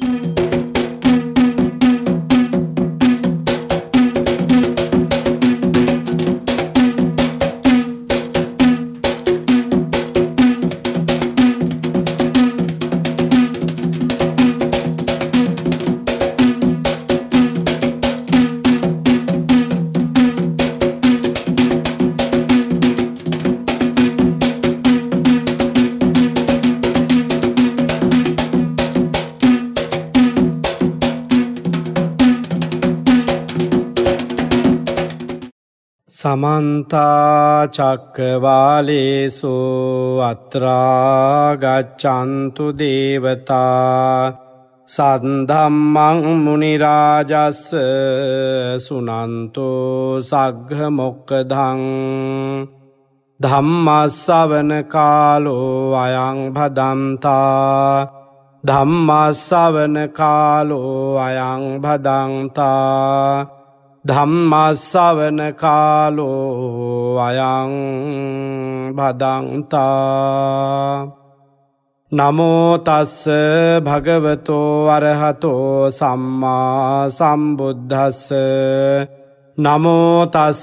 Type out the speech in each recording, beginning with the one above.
Thank mm. you. සමන්තාචක්කවාලේසු අත්‍රාගච්චන්තු දේවතා සන්දම්මං මුනිරාජස්ස සුනන්තු සග්හමොක්කදං ධම්මස්සවන කාලෝ අයං භදන්තා ධම්මස්සවන කාලෝ අයං භදන්තා ධම්මස්සවන කාලෝ අයං බදන්තා නමෝතස්ස භගවතෝ අරහතෝ සම්මා සම්බුද්ධස්ස නමෝතස්ස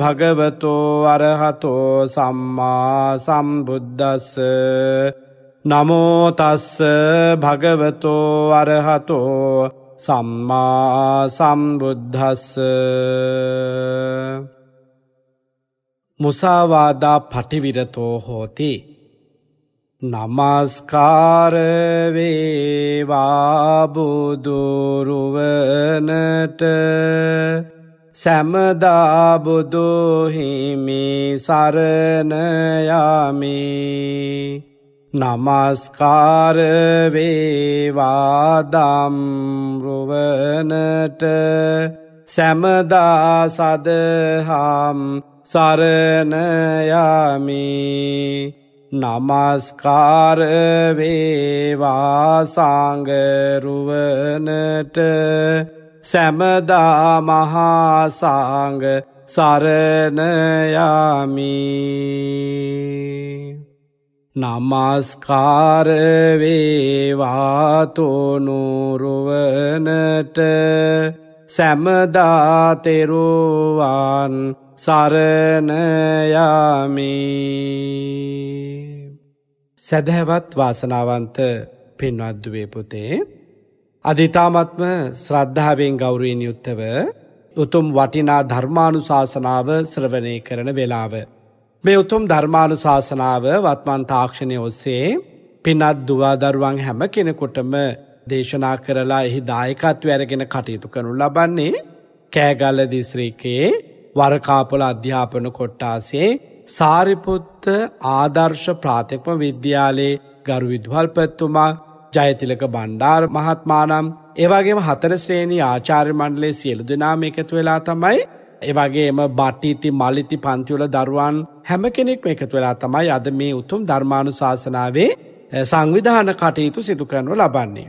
භගවතෝ අරහතෝ සම්මා සම්බුද්ධස්ස නමෝතස්ස භගවතෝ අරහතෝ සම්මා සම්බුද්ධස්ස මුසාවාදා පටිවිරතෝ හෝති නමස්කාරවේවාබුදුරුවනට සැමදාබුදුහිමි සරණයාමි නමස්කාරවේවාදම්රුවනට සැමදා සදහම් සරණයමි නමස්කාරවේවා සංගරුවනට සැමදා මහාසාංග සරණයාමී නමස්කාරවේවාතුනුරුවනට සැමදාතෙරුවන් සරණයාමි සැදැහැවත් වාසනාවන්ත පෙන්වද්දුවේ පුතේ. අධිතාමත්ම ශ්‍රද්ධාවෙන් ගෞරීෙන් යුත්තව උතුම් වටිනා ධර්මානු ශාසනාව ශ්‍රවණය කරන වෙලාව. මේ උතුම් ධර්මාණු ශාසනාව වත්මන් තාක්ෂණය ඔස්සේ පිනත් දුවාදරුවන් හැම කෙනෙකොටම දේශනා කරලා එහි දායකත්ව ඇරගෙන කටයුතු කරනු ලබන්නේ කෑගල්ල දිස්ත්‍රීකයේ වරකාපොල අධ්‍යාපන කොට්ටාසේ සාරිපුත්ත ආදර්ශ ප්‍රාථක්ම විද්‍යාලයේ ගරු විදවල්පැත්තුමා ජයතිලක බණ්ඩාර් මහත්මානම් ඒවගේම හතර ශ්‍රේණී ආචාර්ය මණ්ඩලේ සියලු දෙනාම එකතු වෙලා තමයි එවගේම බට්ටීති මල්ලිති පන්තිවල දරුවන් හැම කෙනෙක් එකතු වෙලා තමයි අද මේ උතුම් ධර්මාණු ශාසනාවේ සංවිධාන කටයුතු සිදු කරනු ලබන්නේ.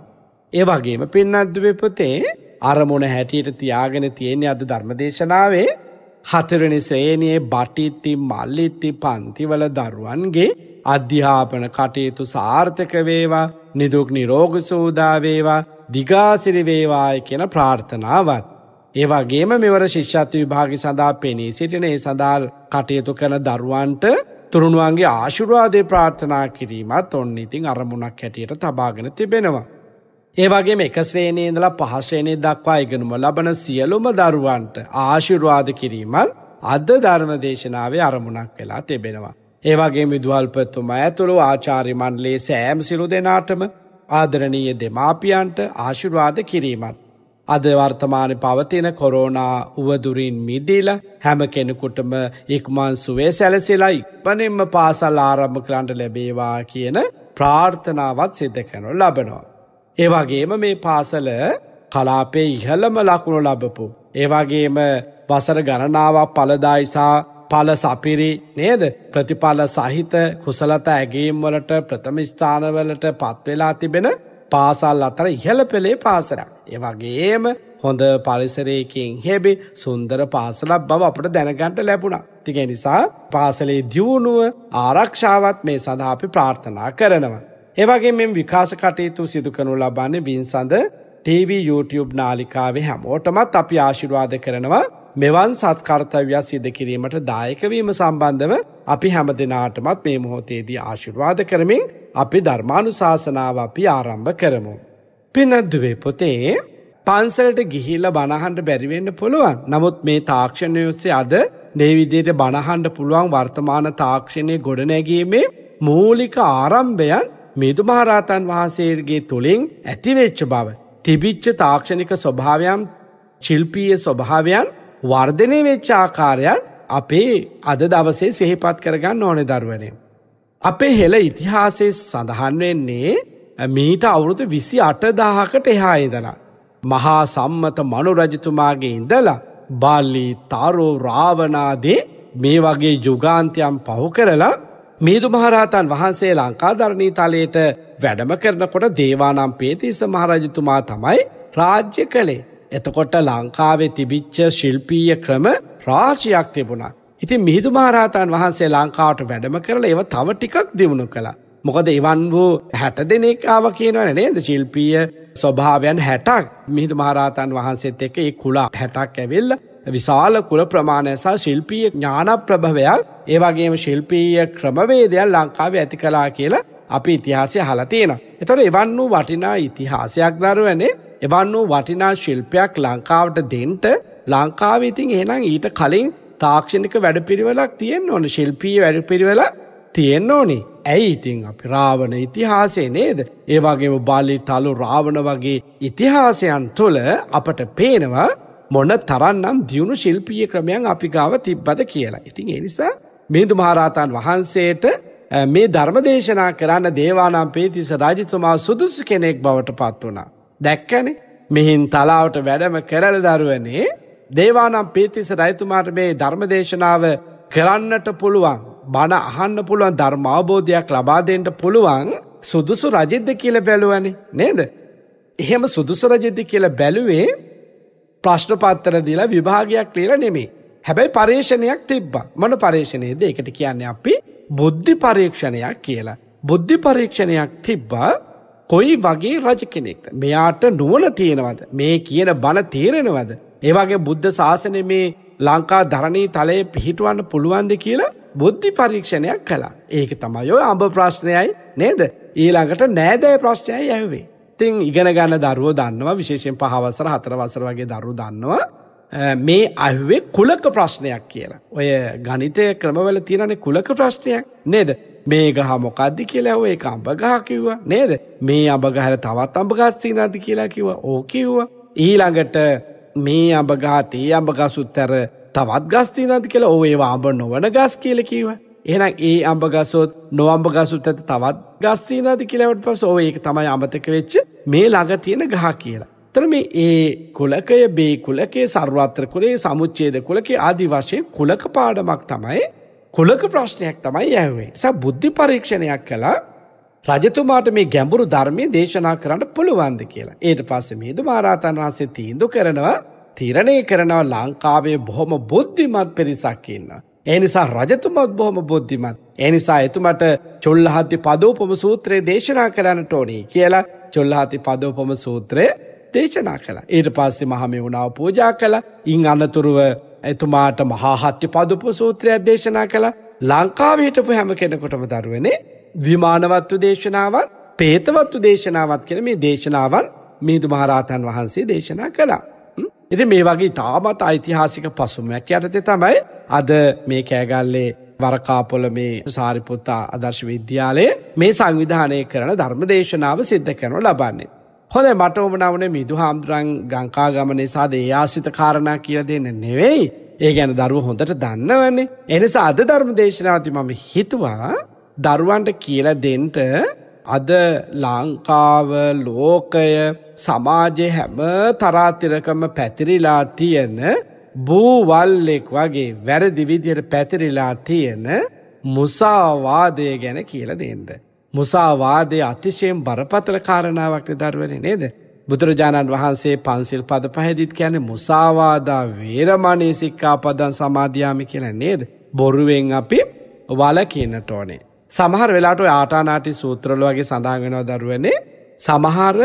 ඒ වගේම පින්නද්දවෙපතේ අරමුණ හැටියට තියාගෙන තියෙන්නේ අද ධර්මදේශනාවේ හතරනි සේනයේ බටිත්ති මල්ලිත්ති පන්තිවල දරුවන්ගේ අධ්‍යාපන කටයුතු සාර්ථකවේවා නිදුක් නිරෝග සෝදාවේවා දිගාසිරිවේවාය කියෙන ප්‍රාර්ථනාවත්. ඒවාගේම මෙවර ශිෂ්‍යත්ව විභාග සඳහා පෙනී සිටින ඒ සඳහල් කටයුතු කරන දරුවන්ට තුරුණුවන්ගේ ආශුරවාදය ප්‍රාර්ථනා කිරීමත් ඔන්න ඉතිං අරමුණක් හැටියට තබාගෙන තිබෙනවා. ඒවගේ එක ශ්‍රේණයේදලා පහශ්‍රේණය දක්වා ඉගෙනුම ලබන සියලුම දරුවන්ට ආශුරවාද කිරීමල් අද ධර්මදේශනාවේ අරමුණක් වෙලා තිබෙනවා. ඒවගේ විදුවල්පත්තුම ඇතුළු ආචාරිමන්ලේ සෑම් සිලු දෙනාටම ආදරණීය දෙමාපියන්ට ආශුරවාද කිරීමත් අද වර්තමාන පවතින කොරෝනා උවදුරින් මිදීල හැම කෙනෙකුටම ඉක්මන් සුවේ සැලසිලා ඉක්පනෙන්ම පාසල් ආරම්භකලන්ට ලැබේවා කියන ප්‍රාර්ථනාවත් සිත කැනු ලබනවා. ඒවගේම මේ පාසල කලාපේ ඉහළම ලකුණු ලබපු. ඒවගේම වසර ගණනාවක් පලදායිසා පල සපිරි නේද ප්‍රතිඵල සහිත කුසලත ඇගේම් වලට ප්‍රථම ස්ථානවලට පත්වෙලා තිබෙන පාසල් අතර ඉහළ පෙළේ පාසරක්. ඒවගේම හොඳ පරිසරයකින් හෙබි සුන්දර පාසලක් බව අපට දැනගන්ට ලැබුණා. තික නිසා පාසලේ දියුණුව ආරක්ෂාවත් මේ සඳහා අපි ප්‍රාර්ථනා කරනවා. ඒවගේ මෙ විකාශ කටයුතු සිදු කනු ලබන්නේ බින්සඳ TV YouTube නාලිකාවේ හැමෝටමත් අපි ආශිරවාද කරනවා මෙවන් සත්කර්තවයක් සිද කිරීමට දායකවීම සම්බන්ධව අපි හැම දෙනාටමත් මේ මොහොතේදී ආශිර්වාද කරමින් අපි ධර්මානු ශාසනාව අපි ආරම්භ කරමු. පිනද්දුවේ පොතේ පන්සලට ගිහිල්ල බණහන්ඩ බැරිවෙන්න පුළුවන් නමුත් මේ තාක්ෂණය ඔස්සේ අද දේවිදියට බණහන්ඩ පුළුවන් වර්තමාන තාක්ෂණය ගොඩනැගීමේ මූලික ආරම්භයන් මිදු මහරාතන් වහන්සේගේ තුළින් ඇතිවෙච්ච බව. තිබිච්ච තාක්ෂණික ස්වභාවයම් ශිල්පීය ස්වභාවයන් වර්ධනය වෙච්ච ආකාරයන් අපේ අද දවසේ සිහිපත් කරගන්න ඕනෙ දරුවනේ. අපේ හෙළ ඉතිහාසේ සඳහන් වෙන්නේ මීට අවුරුදු විසි අටදාහකට එහා ඉඳලා. මහා සම්මත මනුරජතුමාගේ ඉඳලා බල්ලි තරෝ රාවනාදේ මේ වගේ යුගාන්තයම් පහු කරලා මේදු මහරහතන් වහන්සේ ලංකාධරණී තලයට වැඩම කරනකොට දේවානම් පේතිස මහරජතුමා තමයි රාජ්‍ය කළේ එතකොට ලංකාවේ තිබිච්ච ශිල්පීය ක්‍රම රාශියක් තිබුණා. ඉතින් මිහිදු මහරහතන් වහන්සේ ලංකාවට වැඩම කරලා ඒව තව ටිකක් දියුණු කළා. මොකද එවන් වූ හැට දෙනෙක් ආව කියනවනේ නේද ශිල්පීය ස්වභාවයන් හැටක් මිහිදු මහරහතන් වහන්සේත් එක්ක ඒ කුල හැටක් ඇවිල්ලා විශාල කුල ප්‍රමාණය සහ ශිල්පීය ඥාන ප්‍රභවයක් ඒ වගේම ශිල්පීය ක්‍රමවේදයන් ලංකාවේ ඇති කලා කියලා අපි ඉතිහාසය හලතියෙන. එතොට එවන් වූ වටිනා ඉතිහාසයක් දරුවනේ එවන් වූ වටිනා ශිල්පයක් ලංකාවට දෙන්ට ලංකාවේතින් එහෙනම් ඊට කලින් තාක්ෂණික වැඩපිරිවලක් තියෙන් ඕන ශිල්පී වැඩපිරිවෙල තියෙන් ඕනේ ඇයි ඉතිං අපි රාවණ ඉතිහාසේ නේද ඒ වගේම බලි තලු රාවණ වගේ ඉතිහාසයන් තුළ අපට පේනවා මොන තරන්නම් දියුණු ශිල්පිය ක්‍රමයන් අපි ගාව තිබ්බද කියලා ඉතින් එනිසා මිහිදු මහරහතන් වහන්සේට මේ ධර්මදේශනා කරන්න දේවානම් පේතිස රජතුමා සුදුසු කෙනෙක් බවට පත් වනා. දැක්කන මෙහින් තලාවට වැඩම කරල දරුවනේ දේවානම් පීතිස රයිතුමාට මේ ධර්මදේශනාව කරන්නට පුළුවන් බණ අහන්න පුළුවන් ධර්මාබෝධයක් ලබාදෙන්ට පුළුවන් සුදුසු රජිද්ද කියල බැලුවනි නේද. එහෙම සුදුසු රජිද්ද කියල බැලුවේ ප්‍රශ්නපත්තර දිලා විභාගයක් කියලා නෙමේ. හැබැයි පර්ේෂණයක් තිබ්බ මන පර්ේෂණයේද එකට කියන්න අපි බුද්ධි පරීක්ෂණයක් කියලා. බුද්ධි පරීක්ෂණයක් තිබ්බා කොයි වගේ රජ කෙනෙක්ද. මෙයාට නුවන තියෙනවද. මේ කියන බණ තේරෙනවද. ඒවාගේ බුද්ධ ශාසන මේ ලංකා ධරණී තලයේ පිහිටුවන්න පුළුවන්ද කියලා බුද්ධි පරීක්ෂණයක් කලා. ඒක තමයි ඔය අඹ ප්‍රශ්නයයි නේද. ඊළඟට නෑදෑ ප්‍රශ්නයයි ඇවේ. තින් ඉගෙන ගන්න දරුව දන්නවා විශේෂෙන් පහවසර හතර වසර වගේ දරු දන්නවා මේ අහුවේ කුලක ප්‍රශ්නයක් කියලා. ඔය ගනිතය ක්‍රමවල තියනනේ කුලක ප්‍රශ්නයක් නේද. මේ ගහ මොකක්දි කියලා ඔය එක අඹගහ කිව්වා නේද. මේ අඹගහර තවත් අඹගස්සීනාති කියලා කිව්වා ඕ කිව්වා. ඊළඟට මේ අඹගාතේ අඹගසුත්තර තවත් ගස්තිීනද කියලා ඕ ඒවා අඹ නොවන ගස් කියල කිව. එනම් ඒ අම්ඹගසොත් නොවම්ඹ ගසුත් ඇත තවත් ගස්තිීනද කියලවට පස ඕ ඒක තමයි අමතක වෙච්ච මේ ළඟ තියෙන ගහ කියලා. ඇත්තර මේ ඒ කොලකය බේ කුලකේ සර්වත්‍ර කුලේ සමුච්චේද කුලකේ ආදි වශයෙන් කුලක පාඩමක් තමයි කුලක ප්‍රශ්නයක් තමයි ඇහුවේ. ස බුද්ධි පරීක්ෂණයක් කළා රජතුමාට මේ ගැඹුරු ධර්මය දේශනා කරන්න පුළුවන්ද කියලා. ඒට පස්සේ මිහිඳු මහරහතන් වහන්සේ තීන්දුව කරනවා තීරණය කරනවා ලංකාවේ බොහොම බුද්ධිමත් පිරිසක් ඉන්නවා. ඒ නිසා රජතුමත් බොහොම බුද්ධිමත්. ඒ නිසා එතුමට චොල්ලහත්ති පදෝපම සූත්‍රය දේශනා කරන්නට ඕනේ කියලා චොල්ලහත්ති පදෝපම සූත්‍රය දේශනා කළ. ඊට පස්සේ මහම වුණාව පූජා කළ ඉං අනතුරුව එතුමාට මහාහත්්‍ය පදුප සූත්‍රයක් දේශනා කළ ලංකාවටපු හැම කෙනකොටම දරුවනේ විමානවත්තු දේශනාවත් පේතවත්තු දේශනාවත් කෙන මේ දේශනාවන් මීදු මහරාතන් වහන්සේ දේශනා කළා. ඉති මේ වගේ තාමත් ඓතිහාසික පසුමයක් යටතේ තමයි අද මේ කෑගල්ලේ වරකාපොල මේ සාරිපුත්තා අදර්ශ විද්‍යාලයේ මේ සංවිධානය කරන ධර්ම දේශනාව සිද්ධ කරනු ලබන්නේ. හොඳ මටඔමනාවන මිදු හාමුදුරන් ගංකාගම නිසා දේයාසිත කාරණා කියල දෙන්න නෙවෙයි ඒ ගැන දරුව හොඳට දන්නවන්නේ. එනිසා අද ධර්ම දේශනාති මම හිතුවා දරුවන්ට කියල දෙන්ට අද ලංකාව ලෝකය සමාජය හැම තරාතිරකම පැතිරිලා තියෙන බූවල්ලෙක් වගේ වැරදිවිදියට පැතිරිලා තියෙන මුසාවාදය ගැන කියල දෙන්ට. මුසාවාදය අතිශයෙන් බරපතල කාරණාවක් නිධර්වනි නේද. බුදුරජාණන් වහන්සේ පන්සිල් පද පහැදිත් කියන මුසාවාදා වේරමණී සික්කාපදන් සමාධයාමි කියලා නේද. බොරුවෙන් අපි වල කියන්නට ඕනේ. සමහර වෙලාට ආටානාටි සූත්‍රල වගේ සඳහගෙනව දරුවනේ සමහර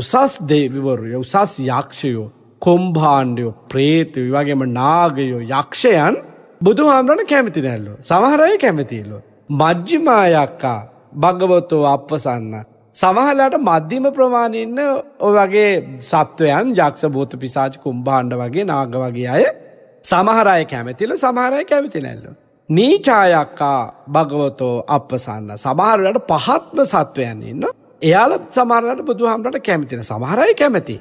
උසස් දෙවිවරුය උසස් යක්ෂයෝ කොම්භාණ්ඩයෝ ප්‍රේතිවි වගේම නාගයෝ යක්ෂයන් බුදු හාමුදුරන කැමති නැල්ලු. සමහරය කැමතිලු. මජ්ජිමායක්කා භගවතෝ අපවසන්න. සමහලට මධ්‍යම ප්‍රමාණයන්න ඔය වගේ සත්වයන් ජක්ෂ භූත පිසාච කුම්බාණ්ඩ වගේ නාග වගේ අය සමහරය කැමැතිල සමහරය කැමති නැල්ලු. නීචායක්කා භගවතෝ අපසන්න සමහරලට පහත්ම සත්වයන් ඉන්න එයාල සමරලට බුදු හාමරට කැමතින සමහරය කැමති.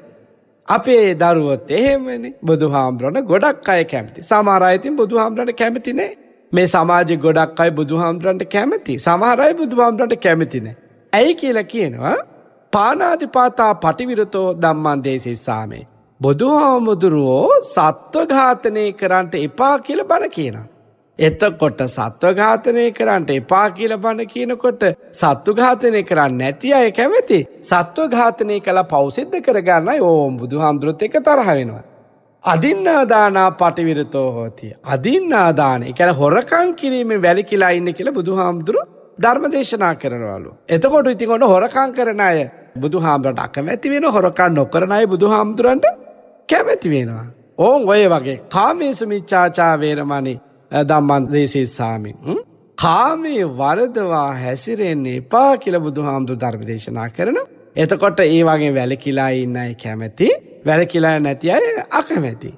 අපේ දරුවොත් එහෙමනි බුදු හාමුදුරන ගොඩක් අය කැමති සමාරයිතින් බුදු හාමුදුරට කැමතිනේ මේ සමාජය ගොඩක් අයි බුදුහාමුදුරන්ට කැමති සමහරයි බුදුහාමුදුරන්ට කැමතිනෑ. ඇයි කියලා කියනවා පානාධිපාතා පටිවිරතෝ දම්මන් දේශෙස්සාමේ. බුදුහාමුදුරුවෝ සත්ව ඝාතනය කරන්නට එපා කියල බණ කියනවා. එතකොට සත්ව ඝාතනය කරන්නට එපා කියල බණ කියනකොට සත්තු ඝාතනය කරන්න නැති අය කැමති සත්ව ඝාතනය කළ පෞසිද්ධ කරගන්නයි ඕම් බුදු හාමුදුරුත් එක තරහ වෙනවා. අදින්නාදානා පටිවිරතෝ හෝතිය. අදින්නාදාන එකැන හොරකං කිරීම වැලිකිලා ඉන්න කියලා බුදු හාමුදුරු ධර්මදේශනා කරනවලු. එතකොට ඉතිකොට හොරකං කරන අය බුදු හාමුදුරට අකමැති වෙන හොරකන් නොකරන අය බුදු හාමුදුරන්ට කැමැති වෙනවා. ඕන් ඔය වගේ කාමේසු මිච්චාචාවේරමණි දම්මන් දේශේසාමින්. කාමේ වරදවා හැසිරෙන්නේ පා කියල බුදු හාමුදුර ධර්මදේශනා කරන. එතකොට ඒ වගේ වැලකිලා ඉන්නයි කැමැති. වැරකිලා නැති අය අකමැති.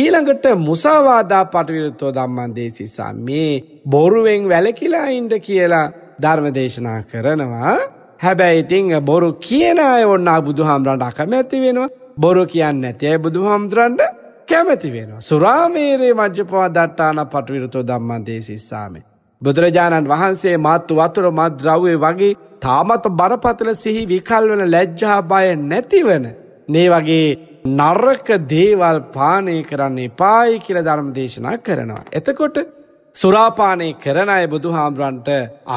ඊළඟට මුසාවාදා පටවිරුත්තෝ දම්මන් දේශිසා මේ බොරුවෙන් වැලකිලා ඉන්ඩ කියලා ධර්මදේශනා කරනවා. හැබැයි ඉතිං බොරු කියන අය ඔන්න බුදුහාමුදුරන්ට අකමැති වෙනවා බොරු කියන්න නැති අය බුදුහාමුදුරන්ට කැමැති වෙනවා. සුරාමේරේ මජ්‍යපවා දට්ටාන පටවිරුතෝ දම්මන් දේශිස්සාමේ. බුදුරජාණන් වහන්සේ මාත්තු වතුර මත් ද්‍රව්වේ වගේ තාමත් බරපතල සිහි විකල්වන ලැජ්ජා බය නැතිවන මේ වගේ නර්රක දේවල් පානය කරන්නේ පායි කියල ධර්ම දේශනා කරනවා. එතකොට සුරාපානය කරන අය බුදු හාමුදුරන්ට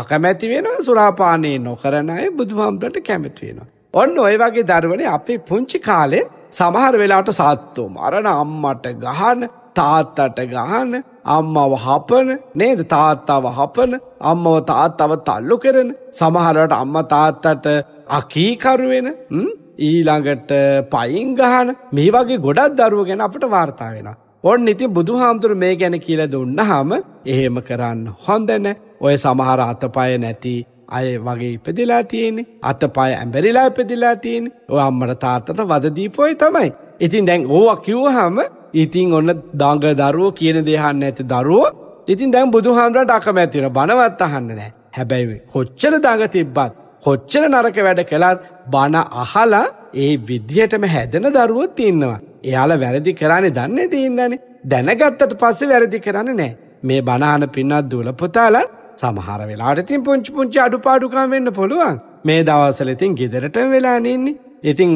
අකමැති වෙන සුරාපානය නොකරන අය බුදු හාමුදුරන්ට කැමැති වෙනවා. ඔන්න ඔය වගේ දරුවනේ අපේ පුංචි කාලේ සමහර වෙලාට සත්තුෝ මරණ අම්මට ගහන තාත්තට ගහන අම්මව හපන නේද තාත්තාව හපන අම්මව තාත්තව තල්ලු කරන සමහරට අම්ම තාත්තට අකීකරුවෙන ඊළඟට පයින් ගහන මේ වගේ ගොඩක් දරුව ගැන අපට වාර්තා වෙන. ඔන්න ඉතින් බුදු හාමුදුරු මේ ගැන කියල දුන්න හාම එහෙම කරන්න හොඳන ඔය සමහර අතපය නැති අය වගේ ඉපදිලා තියෙන අතපය ඇඹැරිලා ඉපදිලා තියෙන ඔය අම්මට තාත්තට වදදීපොයි තමයි. ඉතින් දැන් ඕවා කිව්වහම ඉතින් ඔන්න දඟ දරුවෝ කියන දෙහන්න ඇති දරුවෝ ඉතින් දැන් බුදු හාමුදුරට අකමැතිවෙන බනවත් අහන්න නෑ හැබැයි කොච්චර දඟ තිබ්බත් කොච්චර නරක වැඩ කළත් බණ අහලා ඒ විදිහටම හැදෙන දරුවොත් ඉන්නවා. එයාලා වැරදි කරන්නේ දන්නේ තින්දනේ. දැනගත්තට පස්සේ වැරදි කරන්නේ නැහැ. මේ බණහන පින්නත් දුල පුතාලා සමහර වෙලාවට ඉතින් පුංචි පුංචි අඩුපාඩුකම් වෙන්න පුළුවන්. මේ දවස්වල ඉතින් ගෙදරටම වෙලා ඉන්නේ. ඉතින්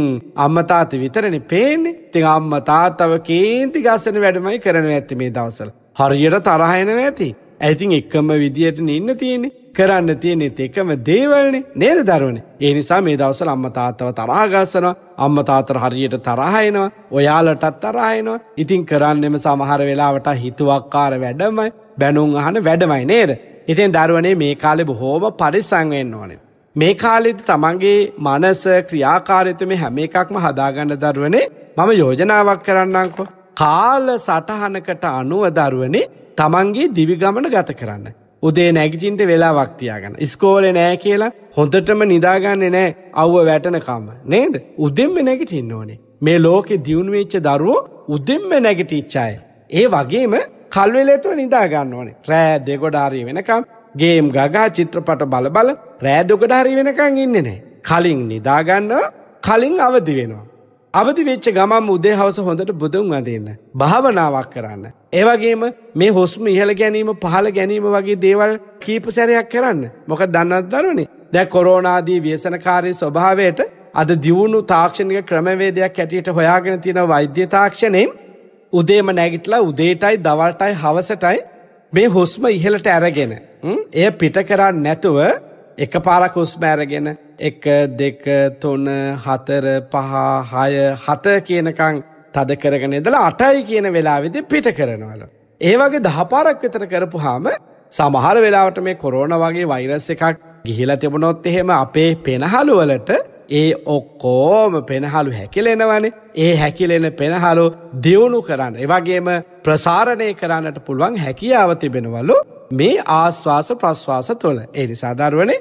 අම්මා තාත්තා විතරනේ පේන්නේ. ඉතින් අම්මා තාත්තව කේන්ති ගස්සන වැඩමයි කරනවා ඇත්තේ මේ දවස්වල. හරියට තරහ එනවා ඇති. ඇතින් එක්කම විදිහටන ඉන්න තියෙනෙ කරන්න තියෙනෙත් එකම දේවල්නේ නේද දරුවනේ. ඒ නිසා මේ දවසල අම්ම තාත්තව තරාගස්සනවා අම්ම තාතර හරියට තරහයනවා ඔයාලටත් තරහයනවා ඉතින් කරන්නෙම සමහර වෙලාවට හිතුවක්කාර වැඩමයි බැනුම් අහන වැඩමයි නේද. ඉතින් දරුවනේ මේ කාලෙ බොහෝම පරිසංවෙන්න ඕනේ. මේ කාලෙද තමන්ගේ මනස ක්‍රියාකාරයතුම හැම එකක්ම හදාගන්න දරුවනේ මම යෝජනාවක් කරන්නංකෝ. කාල සටහනකට අනුව දරුවනේ තමන්ගේ දිවිගමන ගත කරන්න. උදේ නැගිචින්ට වෙලා වක්තියාගන්න. ස්කෝලේ නෑ කියලා හොඳටම නිදාගන්න නෑ අව්ව වැටනකාම නේද උදෙම්ම නැගිටින්න ඕනේ. මේ ලෝකෙ දියුණුවවෙච්ච දරුවෝ උදෙම්ම නැගිටිච්චාය. ඒ වගේම කල්වෙලේතුව නිදාගන්න ඕනේ රෑ දෙගොඩාරී වෙනකම් ගේම් ගගා චිත්‍රපට බලබල රෑදොගඩාරී වෙනකං ඉන්න නෑ. කලින් නිදාගන්න කලින් අවදි වෙනවා. අවදි වෙච්ච ගමම් උදේ හවස හොඳට බුදුන් වදන්න. භාවනාවක් කරන්න. ඒවගේම මේ හොස්ම ඉහළ ගැනීම පහළ ගැනීම වගේ දේවල් කීප සැරයක් කරන්න මොක දන්නත් දරුණේ දැ කොරෝනාදී වේසනකාරය ස්වභාවයට අද දියුණු තාක්ෂණික ක්‍රමවේදයක් ඇටියට හොයාගෙන තියෙන වෛද්‍ය තාක්ෂණයෙන් උදේම නැගිටලා උදේටයි දවල්ටයි හවසටයි මේ හොස්ම ඉහලට ඇරගෙන. එය පිට කරන්න නැතුව එක පාරක් හොස්ම ඇරගෙන එක දෙක තොන හතර පහ හය හත කියනකං තද කරගෙන ඉදලා අටයි කියන වෙලාවෙදි පිට කරනවල. ඒ වගේ දහපාරක් විතර කරපු හාම සමහර වෙලාවට මේ කොරෝන වගේ වෛරස් එකක් ගිහිලා තිබුණොත් එහෙම අපේ පෙනහළුවලට ඒ ඔක්කෝම පෙනහලු හැකිලෙනවනේ ඒ හැකිලෙන පෙනහලු දියුණු කරන්න. එවගේම ප්‍රසාරණය කරන්නට පුළුවන් හැකියාව තිබෙනවලු මේ ආස්වාස ප්‍රශ්වාස තුළ. ඒ නිසාධර්වනේ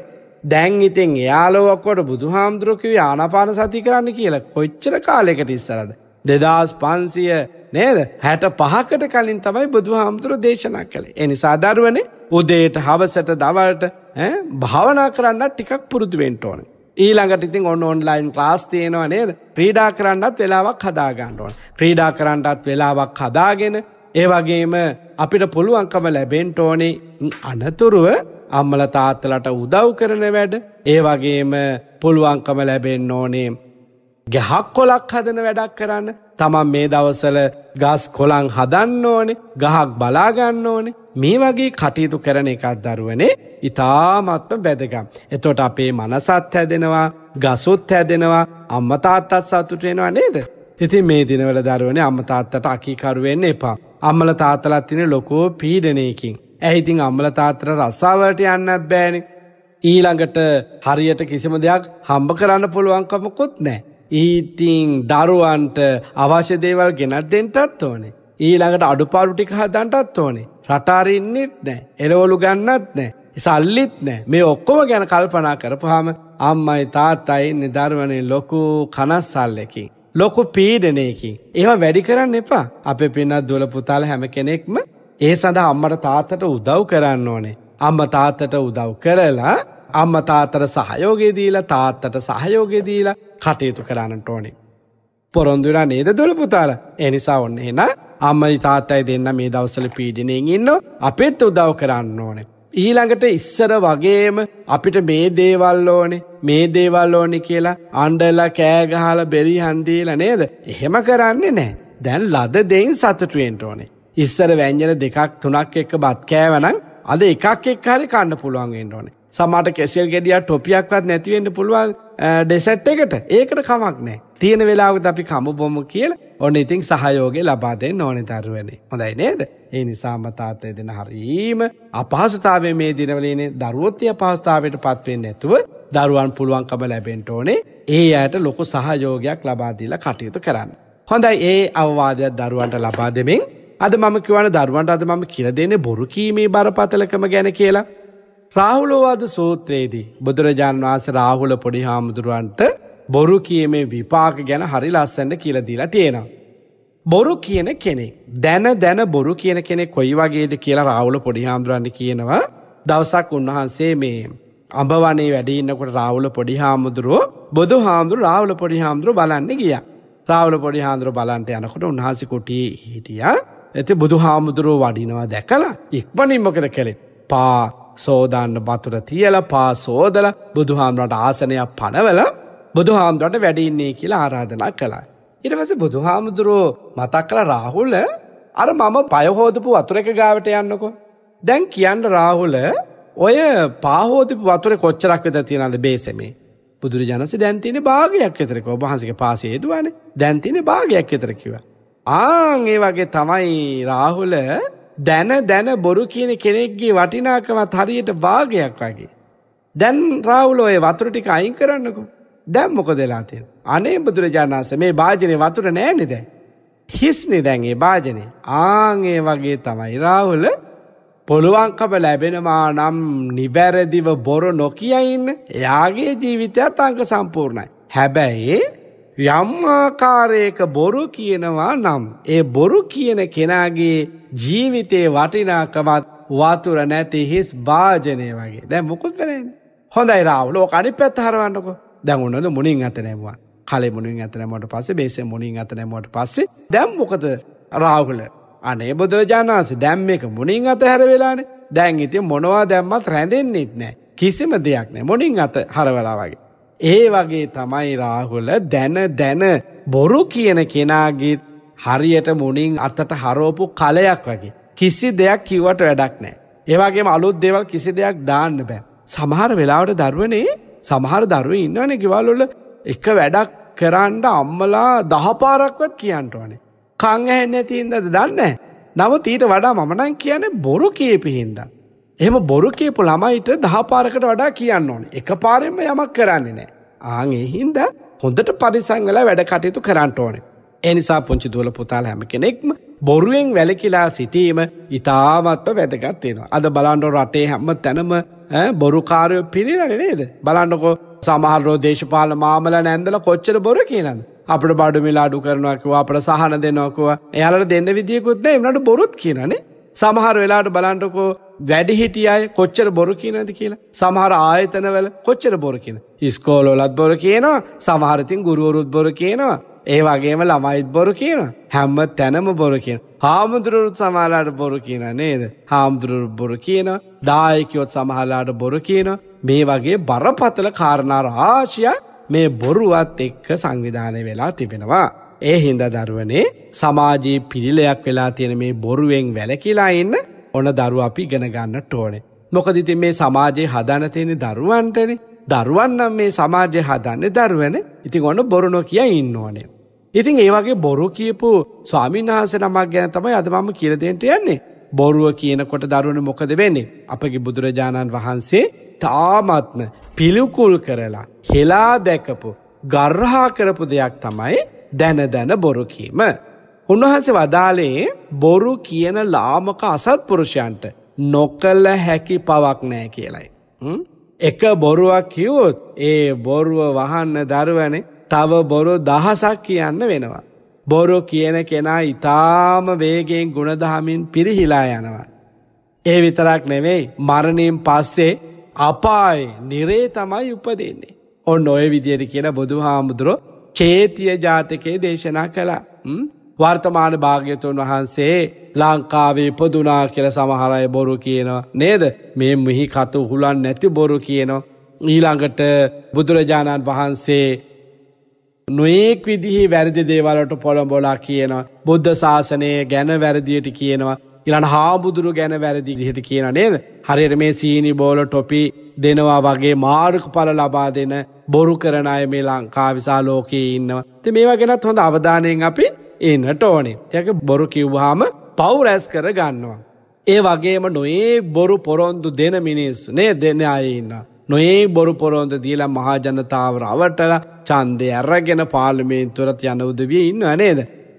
දැන් ඉතින් එයාලෝකොට බුදුහාමුදුරුකිව ආනපාන සති කරන්න කියලා කොච්චර කාලෙකට ඉස්සරද. දෙදස් පන්සිය නේද හැට පහකට කලින් තමයි බුදුහාමුදුර දේශනා කළේ. එනි සාධර්ුවනේ උදේට හවසට දවල්ට භාවනා කරන්න ටිකක් පුරුදුවෙන්ට ඕන. ඊළඟට ඉතින් ඔන්න ඔන්ලයින් ක්ලාස් තියෙනවා නේද ක්‍රීඩා කරන්නත් වෙලාවක් හදාගන්න ඕන. ක්‍රීඩා කරන්නටත් වෙලාවක් හදාගෙන ඒ වගේම අපිට පුළුවන්කම ලැබෙන්ට ඕනේ අනතුරුව අම්මල තාත්තලට උදව් කරන වැඩ ඒ වගේම පුළුවන්කම ලැබෙන්න ඕනේ. ගැහක් කොලක් හදන වැඩක් කරන්න තමන් මේ දවසල ගස් කොළං හදන්න ඕනේ ගහක් බලාගන්න ඕනේ මේ වගේ කටයුතු කරන එකත් දරුවනේ ඉතාමත්ම වැදකම්. එතොට අපේ මනසත් හැදෙනවා ගසුත් හැදෙනවා අම්මතාත්තත් සතුටයෙනවා නේද. ඉතින් මේ දිනවල දරුවනේ අම්මතාත්තට අකිකරුවෙන්න එපා. අම්මල තාතලත් තින ලොකෝ පීඩනයකින්. ඇහිතින් අම්මල තාත්‍ර රස්සාාවලට යන්න බෑනි. ඊළඟට හරියට කිසිම දෙයක් හම්බ කරන්න පුළුවන්කමකුත් නෑ. ඊතිං දරුවන්ට අවශ්‍ය දේවල් ගෙනත් දෙෙන්ටත් ඕනේ. ඊළඟට අඩුපාරු ටික හදන්ටත් ඕනේ. රටාරින්නෙත් නෑ එලවලු ගන්නත් නෑ. සල්ලිත් නෑ මේ ඔක්කොම ගැන කල්පනා කරපුහම අම්මයි තාත්තයි නිධර්මණය ලොකු කනස් සල්ලකින්. ලොකු පීඩනයකින්. ඒවා වැඩි කරන්න එපා අප පින්නත් දුල පුතාල හැම කෙනෙක්ම ඒ සඳහා අම්මට තාත්තට උදව් කරන්න ඕනේ. අම්ම තාත්තට උදව් කරලා අම්ම තාතර සහයෝගේ දීලා තාත්තට සහයෝගේ දීලා කටයුතු කරන්නට ඕනේ. පොරොන්දුනා නේද දොළ පුතාල එනිසා ඔන්න එෙන අම්මයි තාත්තයි දෙන්න මේ දවසල පීඩිනයෙන් ඉන්න අපෙත් උදව් කරන්න ඕනේ. ඊළඟට ඉස්සර වගේම අපිට මේ දේවල් ඕනේ මේ දේවල් ඕනි කියලා අන්ඩලා කෑගහල බෙරි හන්දීල නේද එහෙම කරන්නේ නෑ දැන් ලද දෙයින් සතුටුවෙන්ට ඕනේ ඉස්සර වැංජන දෙකක් තුනක් එක්ක බත් කෑවනම් අද එකක් එක් හරි කන්න පුළුවන්ගෙන්ට ඕනේ සමට කෙසෙල් ගෙඩිය ටොපියක්වත් නැතිවෙන්ට පුළුවන් ඩෙසැට් එකට ඒකට කමක් නෑ තියෙන වෙලාවත අපි කමු බොම කියල ඔන්න ඉතින් සහයෝගේ ලබාදෙන් ඕනෙ දරුවනේ හොඳයි නේද ඒ නිසාම තාත්තය දෙන හරීම අපහසුතාවේ මේ දිනවලන දරුවත්තිය පහස්ථාවට පත්වෙන් නැතුව දරුවන් පුළුවන්කම ලැබෙන්ට ඕනේ ඒ අයට ලොකු සහයෝගයක් ලබාදීලා කටයුතු කරන්න. හොඳයි ඒ අවවාදයක් දරුවන්ට ලබා දෙමින් අද මම කිවන දරුවන්ට අද මම කියල දෙන බොරු කීමේ බරපතලකම ගැන කියලා. රාහුලෝවාද සූත්‍රයේදී බුදුරජාන් වහන්ස රාහුල පොඩි හාමුදුරුවන්ට බොරු කියමේ විපාක ගැන හරි ලස්සන්න කියලදීලා තියෙනවා. බොරු කියන කෙනෙක් දැන දැන බොරු කියන කෙනෙක් කොයි වගේද කියලා රාහුල පොඩි හාමුදුරුවන්ට කියනවා දවසක් උන්වහන්සේ මේ අඹවනේ වැඩින්නකොට රාවුල පොඩි හාමුදුරුවෝ බොදු හාමුදුරු රාවුල පොඩි හාමුදුරුව බලන්න ගිය. රාවුල පොඩි හාමුදුරුව බලන්ට යනකොට උන්හසි කොටියේ හිටියා ඇති බුදු හාමුදුරුව වඩිනවා දැකලා ඉක්මනින් මොකද කෙලෙ. පා සෝදාන්න බතුර තියල පා සෝදල බුදුහාමුදුරට ආසනයක් පනවල බුදුහාමුදුරට වැඩින්නේ කියලා ආරාධනා කළා. ඉටවස බුදුහාමුදුරුවෝ මතක් කළ රාහුල අර මම පයහෝදපු වතුරක ගාවට යන්නකෝ. දැන් කියන්න රාහුල ඔය පාහෝතිප වතුර කොච්චරක් වෙත තියෙනද බේසමේ බුදුරජාණන්සේ දැන්තින භාගයක් විතරක ඔබහන්සගේ පාසේදුවන දැන්තින භාගයක් විතරකිව. ආං ඒ වගේ තමයි රාහුල දැන දැන බොරු කියන කෙනෙක්ගේ වටිනාකමත් හරියට භාගයක් වගේ. දැන් රාහුල ඔය වතුර ටික අයින් කරන්නකෝ. දැන් මොකද වෙලා තියෙන්නේ? අනේ බුදුරජාණන් වහන්සේ මේ වාජනේ වතුර නෑනේ දැන්. හිස්නේ දැන් ඒ වාජනේ. ආන් ඒ වගේ තමයි රාහුල පොළුවංකම ලැබෙනවා නම් නිවැරදිව බොරු නොකියයින්න එයාගේ ජීවිතයත් අංක සම්පූර්ණයි. හැබැයි යම් ආකාරයක බොරු කියනවා නම් ඒ බොරු කියන කෙනාගේ ජීවිතේ වටිනාකමත් වතුර නැති හිස් භාජනය වගේ දැ මුකුත් වෙනන්න හොඳයි රාවලෝ අනි පැත්හරවන්නකො දැන්උන්නද මුනින් අත නැවා කලෙ මුනින් අතනැමට පස්සේ බේසේ මුනින් අතනැමට පස්සේ දැම් මොකද රාහුල අනේ බුදුරජාණන්ස දැම් එක මුනින් අත හැර වෙලානේ දැන් ඉති මොනවා දැම්මත් රැඳෙන්න්නෙත් නෑ කිසිම දෙයක් නෑ මොනින් අත හරවලා වගේ ඒ වගේ තමයි රාහුල දැන දැන බොරු කියන කෙනාගිත් හරියට මුණින් අතට හරෝපු කලයක් වගේ. කිසි දෙයක් කිව්වට වැඩක් නෑ. ඒවාගේම අලුත් දේවල් කිසි දෙයක් දාන්න බෑ. සමහර වෙලාවට දරුවනේ සමහර දරුව ඉන්නවන ගෙවල්ලොල එක වැඩක් කරන්න අම්මලා දහපාරක්වත් කියන්නට ඕනේ. කං ඇහෙන්න ඇතින්දද දන්න. නමුත් ඊට වඩා මමනං කියන බොරු කියපිහින්දා. එහෙම බොරු කියපු ළමයිට දහපාරකට වඩා කියන්න ඕනේ. එකපාරෙම යමක් කරන්නේ නැහැ. ආන් ඒ හින්දා හොඳට පරිසම් වෙලා වැඩ කටයුතු කරන්න ඕනේ. ඒ නිසා පුංචි දුවල පුතාලා හැම කෙනෙක්ම බොරුවෙන් වැළකීලා සිටීම ඉතාමත්ම වැදගත් වෙනවා. අද බලන්න රටේ හැම තැනම බොරුකාරයෝ පිරිනනේ නේද? බලන්නකෝ සමහරව දේශපාලන මාමල නැන්දලා කොච්චර බොරු කියනද? අපිට බඩු මිල අඩු කරනවා කිව්වා, අපිට සහන දෙනවා කිව්වා. එයාලට දෙන්න විදියකුත් නැහැ. ඒනට බොරුත් කියනනේ. සමහර වෙලාවට බලන්නකෝ වැඩිහිටිය අය කොච්චර බොරු කියනද කියලා සමහර ආයතනවල කොච්චර බොරු කියන. ඉස්කෝලොලත් බොරු කියනවා සමහරතින් ගුරුවරුත් බොරු කියනවා. ඒ වගේම ළමයිත් බොරු කියන. හැම්ම තැනම බොරු කියන. හාමුදුරුවරුත් සමහලාට බොරු කියන නේද. හාමුදුරුවරු බොරු කියන දායකයොත් සමහලාට බොරු කියන මේ වගේ බරපතල කාරණා රාශියක් මේ බොරුවත් එක්ක සංවිධානය වෙලා තිබෙනවා. ඒ හින්ද දරුවනේ සමාජයේ පිරිලයක් වෙලා තියෙන මේ බොරුවෙන් වැලකිලා ඉන්න ඕන දරු අපි ගෙනගන්නට ඕනේ. මොකදිති මේ සමාජයේ හදනතියෙන දරුවන්ටන දරුවන්නම් මේ සමාජය හදන්න දරුවන ඉතින් ඔන්න බොරුණො කිය ඉන්න ඕනේ. ඉතින් ඒ වගේ බොරු කියපු ස්වාමින්හස නමක් ගැන තමයි අදමම කියලදෙන්ට යන්නේ. බොරුව කියනකොට දරුවන මොකද වෙන්නේ. අපගේ බුදුරජාණන් වහන්සේ තාමත්ම පිළිකුල් කරලා හෙලා දැකපු ගර්හා කරපු දෙයක් තමයි දැන දැන බොරු කීම. උන්වහන්සේ වදාලේ බොරු කියන ලාමක අසත්පුරුෂයන්ට නොකල්ල හැකි පවක් නෑ කියලයි. එක බොරුවක් කිව්වොත් ඒ බොරුව වහන්න දරුවනේ තව බොරු දහසක් කියන්න වෙනවා. බොරු කියන කෙනා ඉතාම වේගෙන් ගුණදහමින් පිරිහිලා යනවා. ඒ විතරක් නෙවෙයි මරණයෙන් පස්සේ අපායි නිරේ තමයි උපදන්නේ. ඔන්න ඔය විදියට කියන බුදු හාමුදුරෝ චේතිය ජාතකයේ දේශනා කළා. වර්තමාන භාග්‍යතුන් වහන්සේ ලංකාවේ ඉපදුනා කියල සමහරය බොරු කියනවා. නේද මේ මෙහි කතු හුලන් නැති බොරු කියනවා. ඊළඟට බුදුරජාණන් වහන්සේ නොඒක් විදිහි වැරදි දේවලට පොළඹොලා කියනවා. බුද්ධ ශාසනය ගැන වැරදියට කියනවා. ඉලන් හාමුදුරු ගැන වැරදි දිහට කියන නේද. හරියට මේ සීනි බෝල ටොපි දෙනවා වගේ මාර්ක පල ලබා දෙන බොරු කරන අය මේ ලංකා විසා ලෝකයේ ඉන්නවා. ති මේවා ගෙනත් හොඳ අවධානයෙන් අපි ඒනට ඕනේ. යක බොරු කිව්වාම පවුරැස් කර ගන්නවා. ඒ වගේම නොඒ බොරු පොරොන්දු දෙන මිනිස්සු නේ දෙන අයඉන්න. නොඒ බොරු පොරොන්ද දීලා මහාජනතාවර අවටල චන්දය ඇරගෙන පාලිමේන්තුරත් යනවදවිය ඉන්න නේද.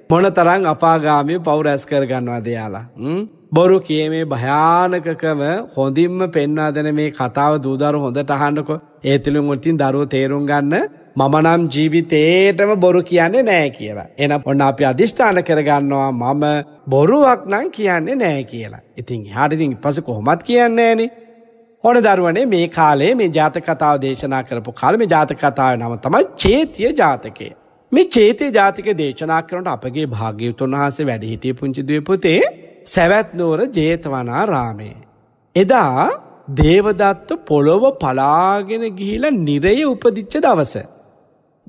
මොන තරං අපාගාමි පවුරැස් කර ගන්නවා දෙයාලා. බොරු කියමේ භයානකකම හොඳින්ම පෙන්වා දෙන මේ කතාව දූදරු හොඳට අහන්නකො ඒතුළින් මුල්තින් දරුව තේරුම් ගන්න මම නම් ජීවිතේටම බොරු කියන්නේ නෑ කියලා. එන ඔන්න අපි අධිෂ්ඨාන කරගන්නවා මම බොරුවක් නම් කියන්නේ නෑ කියලා. ඉතින් හාටිතින් පස කොහොමත් කියන්නේ ෑනේ. හොන දරුවනේ මේ කාලේ මේ ජාතකතාව දේශනා කරපු කාලම ජාතකතාව නම තමයි චේතිය ජාතකය. මේ චේතය ජාතික දේශනා කරනට අපගේ භාග්‍යවතුන් වහන්සේ වැඩිහිටිය පුංචිදුව පුතේ සැවැත්නෝර ජේතවනා රාමේ. එදා දේවදත්ත පොළොව පලාගෙන ගිහිලා නිරය උපදිච්ච දවස.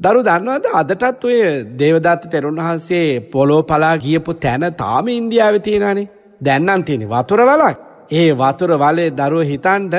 දරු දන්නවද අදටත් ඔය දේවදත්ත තෙරුන් වහන්සේ පොලෝ පලා ගියපු තැන තාම ඉන්දියාව තියෙනනේ දැන්නන් තියෙන වතුර වලක්. ඒ වතුර වලේ දරුව හිතන්ට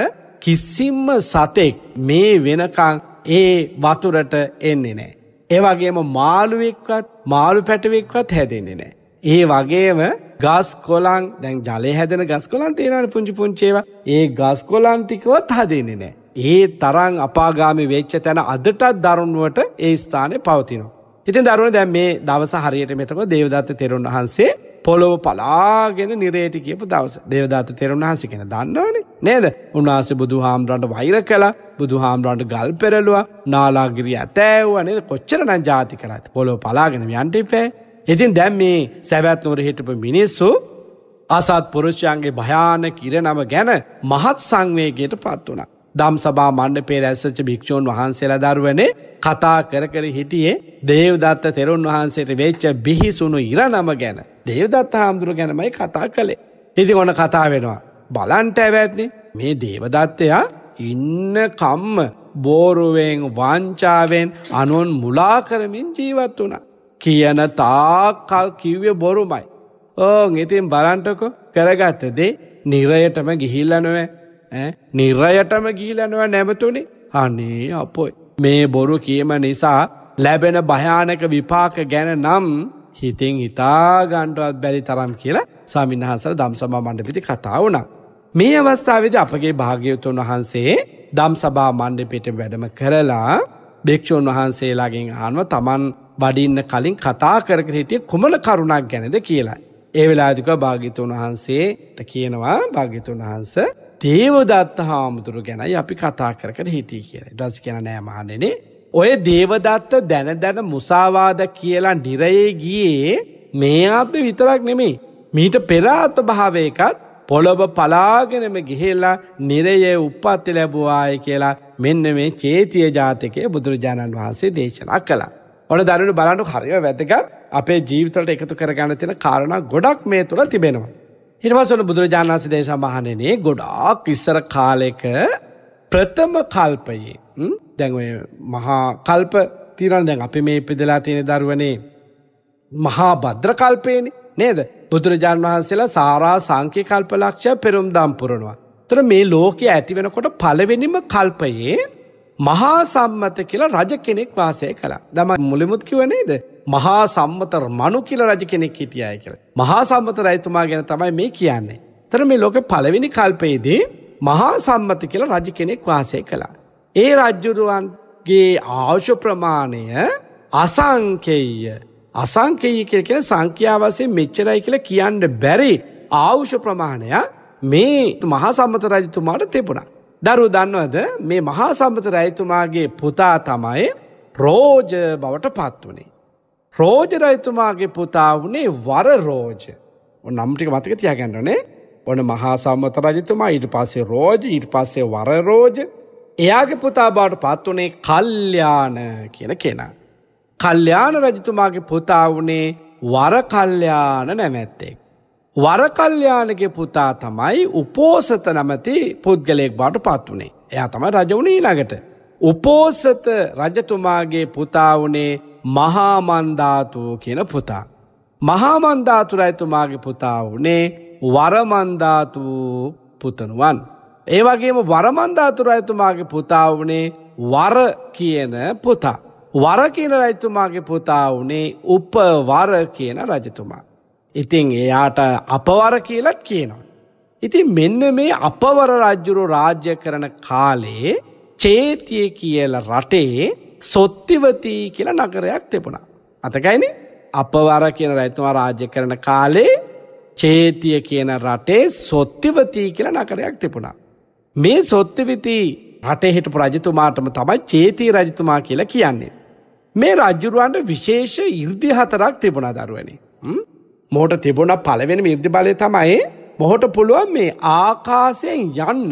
කිසිම්ම සතෙක් මේ වෙනකං ඒ වතුරට එන්නේ නෑ. ඒවගේම මාළුවෙක්වත් මාළු පැටවෙක්වත් හැදෙන්නේ නෑ. ඒ වගේම ගස් කොලන් දැන් ජලය හැදෙන ගස් කොලන් තියෙනට පුංචි පුංචේව ඒ ගස් කොලන් ටිකවත් හදෙන්නේ නෑ. ඒ තරං අපාගාමි වෙච්ච තැන අදටත් දරුණුවට ඒ ස්ථානය පවතිනවා. ඉතින් දරුණ දැන් මේ දවස හරියට මෙතක දේවදත්ත තෙරුන් වහන්සේ පොළොව පලාගෙන නිරේටි කියපු දවස දේවදාත තෙරුණ වහන්සි කෙන දන්නවනේ නේද උන්වහන්සේ බුදු හාමුදුරන්ට වෛර කලා බුදු හාමුදුරන්ට ගල් පෙරලවා නාලාගිරිය ඇතෑව්ව නේද කොච්චර නම් ජාති කළත් පොළොව පලාගෙන යන්ටිපේ ඉතින් දැම් මේ සැවැත් නොර හිටපු මිනිස්සු අසත් පුරුෂයන්ගේ භයාන කිරනම ගැන මහත් සංවේගයට පත් වනා දම් සබා මණ්ඩපේ රැස්සච්ච භික්‍ෂූන් වහන්සේලා දරුවනේ කතා කර කර හිටියේ දේවදත්ත තෙරුන් වහන්සේට වෙච්ච බිහිසුණු ඉරනම ගැන දේවදත්ත හාමුදුරු ගැනමයි කතා කළේ. ඉති ගොන කතා වෙනවා. බලන්ට ඇවැත්නි මේ දේවදත්තයා ඉන්න කම්ම බෝරුවෙන් වංචාවෙන් අනුවන් මුලා කරමින් ජීවත් වුණ. කියන තාකල් කිව්ව බොරුමයි. ඕ ඉතින් බලන්ටකො කරගත්තදේ නිරයටම ගිහිල්ලනුවේ නිර්රයටම ගීලනවා නැමතුනේ අනේ අපොයි. මේ බොරු කියම නිසා ලැබෙන භයානක විපාක ගැන නම් හිතින් හිතාගණ්ඩුවත් බැරි තරම් කියලා ස්වාමින්හන්සර දම්සභා මණ්ඩපිති කතා වුණා. මේ අවස්ථාවද අපගේ භාග්‍යවතුන් වහන්සේ දම් සභා මණ්ඩපිට වැඩම කරලා භික්‍ෂූන් වහන්සේලාගෙන් ආනුව තමන් වඩින්න කලින් කතා කරකර හිටිය කුමල කරුණක් ගැනද කියලා. ඒ වෙලාදික භාගිතුන් වහන්සේට කියනවා භාගිතුන් වහන්ස දේවදත්ත හාමුදුරු ගැනයි අපි කතා කරකට හිටිය කියෙන ඩස් කෙන නෑමහනනේ ඔය දේවදත්ත දැන දැන මුසාවාද කියලා නිරයේ ගියේ මේ ආත්ම විතරක් නෙමේ මීට පෙරාත්ම භාවයකත් පොළොබ පලාගෙනම ගිහෙල්ලා නිරයේ උපත්ති ලැබවාය කියලා මෙන්න මේ චේතිය ජාතකය බුදුරජාණන් වහන්සේ දේශනා කළ. ඔන දරුණු බලන්නු හරිව වැදක අපේ ජීවිතලට එකතු කරගන්න තින කාරණ ගොඩක් මේ තුළ තිබෙනවා. හිරවසල බුදුරජාණන් වන්සේ දේශමහණනේ ගොඩාක් ඉස්සර කාලෙක ප්‍රථම කල්පයේ දැන්ඔය මහා කල්ප තිරන් දැන් අපි මේ පිදලා තියෙන දරුවනේ මහා බද්‍ර කල්පයන නේද බුදුරජාණන් වහන්සේලා සාරා සංකය කල්පලක්ෂ පෙරුම් දම්පුරනවා. තර මේ ලෝකයේ ඇති වෙනකොට පලවෙනිම කල්පයේ මහා සම්මත කියලා රජ කෙනෙක් වාසය කලා දම මුලිමුත් කිවනේද මහා සම්මත මනු කියල රජ කෙනෙක් හිටියය කියල. මහා සම්මත රැතුමා ගැන තමයි මේ කියන්නේ. තර මේ ලෝක පළවෙනි කල්පයේදී මහා සම්මත කියල රජ කෙනෙක් වාසය කළා. ඒ රජ්ජුරුවන්ගේ ආශ ප්‍රමාණය අසංකෙය අසංකෙය කිය කියෙන සංඛ්‍යාවසේ මෙච්චරයි කියල කියන්න බැරි ආවුෂ ප්‍රමාණයක් මේ මහා සම්මත රජතුමාට තිබුණා. දරු දන්නවද මේ මහා සම්මත රැතුමාගේ පුතා තමයි රෝජ බවට පත් වනේ. රෝජරයිතුමාගේ පුතා වුණේ වර රෝජ. නම්ටික මතක තියාගැන්නනේ ඕන මහා සම්මත රජතුමා ඊට පස්සේ රෝජ ඊට පස්සේ වරරෝජ එයාගේ පුතා බාට පත්වනේ කල්්‍යාන කියන කෙනා. කල්්‍යාන රජතුමාගේ පුතා වුණේ වරකල්්‍යාන නැමැත්තෙක්. වරකල්්‍යානගේ පුතා තමයි උපෝසත නැමති පුද්ගලයෙක් බාට පත් වනේ. එයා තමයි රජවුණ ඊළඟට. උපෝසත රජතුමාගේ පුතා වනේ මහාමන්ධාතෝ කියන පුතා. මහාමන්ධාතුරයිතුමාගේ පුතා වනේ වරමන්ධාතු පුතනුවන්. ඒ වගේම වරමන්ධාතුරයිතුමාගේ පුතා වනේ වර කියන පුතා. වර කියන රජතුමාගේ පුතා වනේ උපවර කියන රජතුමා. ඉතින් එයාට අපවර කියලත් කියනවා. ඉතින් මෙන්න මේ අපවර රජ්ජුරු රාජ්‍ය කරන කාලේ චේතිය කියල රටේ සොත්තිවතී කියලා නගරයක් තිබුණා. අතකයිනි අපවර කියන රැතුමා රාජ්‍ය කරන කාලේ චේතිය කියන රටේ සොත්තිවතී කියලා නගරයක් තිබුණා. මේ සොත්තිවිතී රටේ හිටපු රජතුමාටම තමයි චේතී රජතුමා කියලා කියන්නේ. මේ රජ්ජුරුවන්ට විශේෂ ඉර්දි හතරක් තිබුණා දරුවනි. මෝට තිබුණ පලවෙන ඉර්දි බලය තමයි මොහොට පුළුවන් මේ ආකාසයෙන් යන්න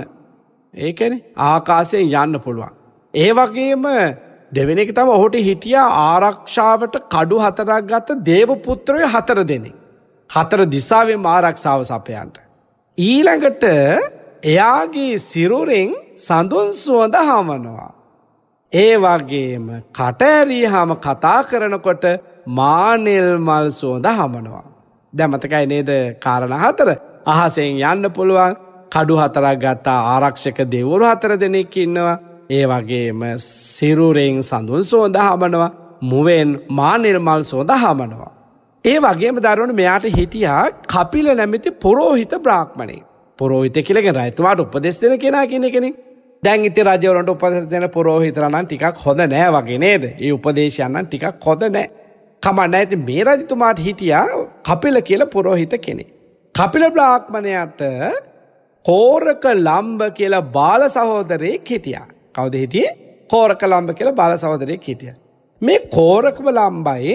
ඒකන ආකාසයෙන් යන්න පුළුවන්. ඒ වගේම දෙවෙන එක තම ඔහුට හිටිය ආරක්ෂාවට කඩු හතරක් ගත්ත දේවපුත්‍රය හතර දෙනෙ. හතර දිසාවෙන් ආරක්ෂාව සපයන්ට. ඊළඟට එයාගේ සිරුරෙන් සඳුන් සුවඳ හමනවා. ඒ වගේම කටඇරී හාම කතා කරනකොට මානෙල් මල් සුවඳ හමනවා. දැමතකයි නේද කාරණ හතර අහසෙන් යන්න පුළුවන් කඩු හතරක් ගත්තා ආරක්ෂක දෙවුරු හතර දෙනෙක් ඉන්නවා ඒ වගේම සිරුරෙන් සඳුන් සෝඳහමනවා මුවෙන් මානිර්මල් සෝඳහමනවා. ඒ වගේම දරුවන මෙයාට හිටියා කපිල නැමිති පොරෝහිත බ්‍රාක්්මණේ පොරෝහිත කියලගෙන රයිතුවාට උපදෙස් දෙන කෙනා කියෙන කෙනෙ දැන් ඉති රජවරට උපදෙස් දෙන පොරෝහිතරණන් ටිකක් හොඳ නෑ වගේ නේද ඒ උපදේශයන්නන් ටිකක් හොඳ නෑ කමන්න ඇති මේ රජතුමාට හිටියා කපිල කියල පොරෝහිත කෙනෙ. කපිල බ්‍රාක්්මණයට කෝරක ලම්බ කියලා බාල සහෝදරයෙක් හිටියා. කවද හිටියේ කෝරක ලම්බ කියලා බල සහෝදරයෙක් හිටිය. මේ කෝරකම ලම්බයි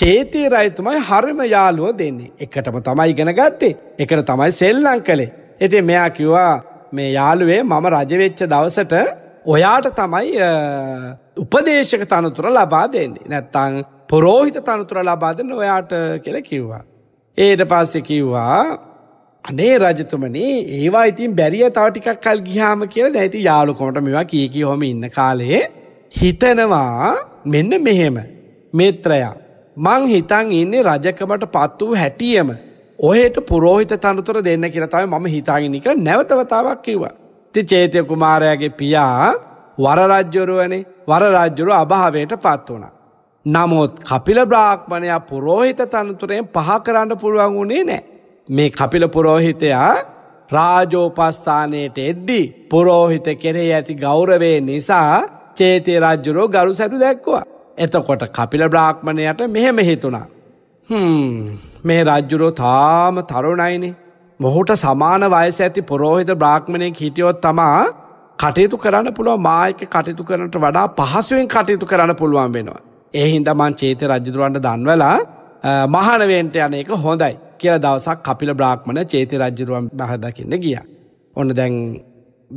චේතී රයිතුමයි හරිම යාලුව දෙන්නේ. එකටම තමයි ඉගෙන ගත්තේ. එකට තමයි සෙල්ලම් කළේ. ඉතින් මෙයා කිව්වා මේ යාළුවේ මම රජ වෙච්ච දවසට ඔයාට තමයි උපදේශක තනතුර ලබා දෙන්නේ. නැත්තම් පූජිත තනතුර ලබා දෙන්න ඔයාට කියලා කිව්වා. ඊට පස්සේ කිව්වා අනේ රජතුමනේ ඒවා ඉතින් බැරිය තව ටිකක් කල් ගිහාම කියලා දැන් ඉතින් යාළුකමට මේවා කී කී හොම ඉන්න කාලේ හිතනවා මෙන්න මෙහෙම මිත්‍රයා මං හිතන් ඉන්නේ රජකමට පත් වූ හැටියෙම ඔහෙට පුරෝහිත තනතුර දෙන්න කියලා තමයි මම හිතාගෙනක නැවතවතාවක් කිව්වා. ඉතින් චේතය කුමාරයාගේ පියා වර රජ්ජුරුවනේ වර රජ්ජුරුව අභාවයට පත් වුණා. නමුත් කපිල බ්‍රාහ්මණයා පුරෝහිත තනතුරෙන් පහ කරන්න පුළුවන් වුණේ නැහැ. මේ කපිල පුරෝහිතයා රාජෝපස්ථානයට එද්දී පුරෝහිත කෙරේ ඇති ගෞරවේ නිසා චේතය රජ්ජුරෝ ගරු සැටු දැක්වා. එතකොට කපිල බ්‍රාහ්මණයට මෙහෙම හිතුණා. මේ රජ්ජුරෝ තාම තරුණයිනි. මොහුට සමාන වයස ඇති පුරෝහිත බ්‍රාහ්මණය හිටියොත් තමා කටයුතු කරන්න පුළුව මායක කටයුතු කරනට වඩා පහසුවෙන් කටයුතු කරන්න පුළුවන් වෙනවා. එහින්ද මං චේත රජදුරුවන්ට දන්වලා මහනවෙන්ට යන එක හොඳයි. කියල දවසක් කපිල බ්‍රාහ්මණ චේති රජරුවන් බහදකින්න ගිය. ඔන්න දැන්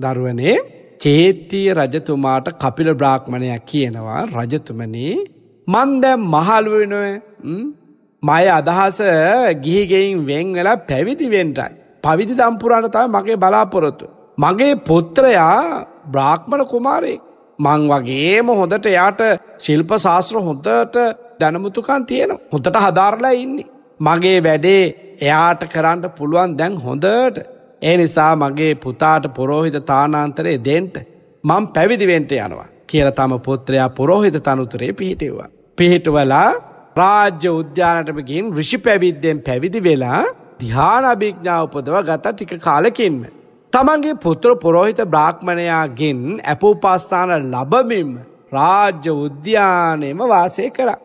දරුවනේ චේතිය රජතුමාට කපිල බ්‍රාහ්මණයක් කියනවා රජතුමනේ මන්ද මහල්ුව වෙනුව මය අදහස ගිහිගෙයින් වෙන් වෙලා පැවිදි වෙන්ටයි. පවිදි දම්පුරාණ තම මගේ බලාපොරොත්තු. මගේ පොත්‍රයා බ්‍රාහ්මණ කුමාරයෙක්. මං වගේම හොඳට එයාට ශිල්ප ශාස්ත්‍ර හොඳට දැනමුතුකන් තියෙන හොඳට හදාරලා ඉන්නේ. මගේ වැඩේ එයාට කරන්නට පුළුවන් දැන් හොඳට ඒ නිසා මගේ පුතාට පුරෝහිත තානාන්තරේ දෙන්ට මං පැවිදිවෙන්ට යනවා කියල තම පුත්‍රයා පුරෝහිත තනුතුරේ පිහිටව්වා. පිහිටවලා රාජ්‍ය උද්‍යානටමකින් රිෂි පැවිද්දෙන් පැවිදි වෙලා දිහානභිඥා උපදව ගත ටික කාලකින්ම. තමන්ගේ පුත්‍ර පුරෝහිත බ්‍රාහ්මණයාගෙන් ඇපූපස්ථාන ලබමින් රාජ්‍ය උද්‍යානයම වාසය කරා.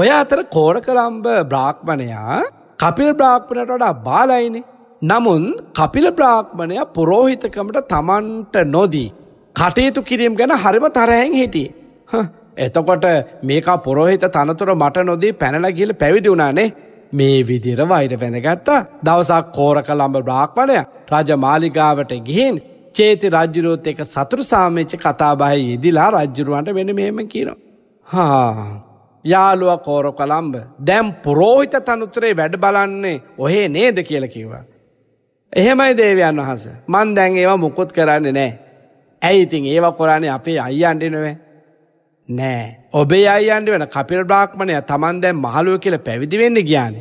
ඔය අතර කෝරකළම්බ බ්‍රාහ්මණයා කපිල් බ්‍රාහ්මණයට වඩා බාලයිනේ. නමුන් කපිල බ්‍රාහ්මණය පුරෝහිතකමට තමන්ට නොදී. කටයුතු කිරීම ගැන හරිම තරහැන් හිටියේ. එතකොට මේක පොරොහිත තනතුර මට නොදී පැනලගිල පැවිදි වුණානේ. මේ විදිර වෛර වැඳගත්තා දවසක් කෝරක ලම්ඹ බ්‍රාක්්මණය රජ මාලිගාවට ගිහින් චේති රජ්ජුරුවොත් එක සතුරු සාමච්ච කතාබහය ඉදිලා රජ්ජුරුවන්ට වෙන මෙහෙම කියනවා. හා. යාළුව කෝරො කළම්ඹ දැම් පුරෝහිත තනුත්‍රේ වැඩ බලන්නේ ඔහේ නේද කියල කිව්වා. එහෙමයි දේවයන් වහස මන් දැන් ඒවා මුකුත් කරන්න නෑ. ඇයි ඉතින් ඒවා කොරන්නේ අපේ අයියන්ඩි නොවේ. නෑ ඔබේ අයියන්ඩි වෙන කපිල් බ්‍රාක්්මණය තමන් දැන් මහලුව කියල පැවිදිවෙන්න ගියානෙ.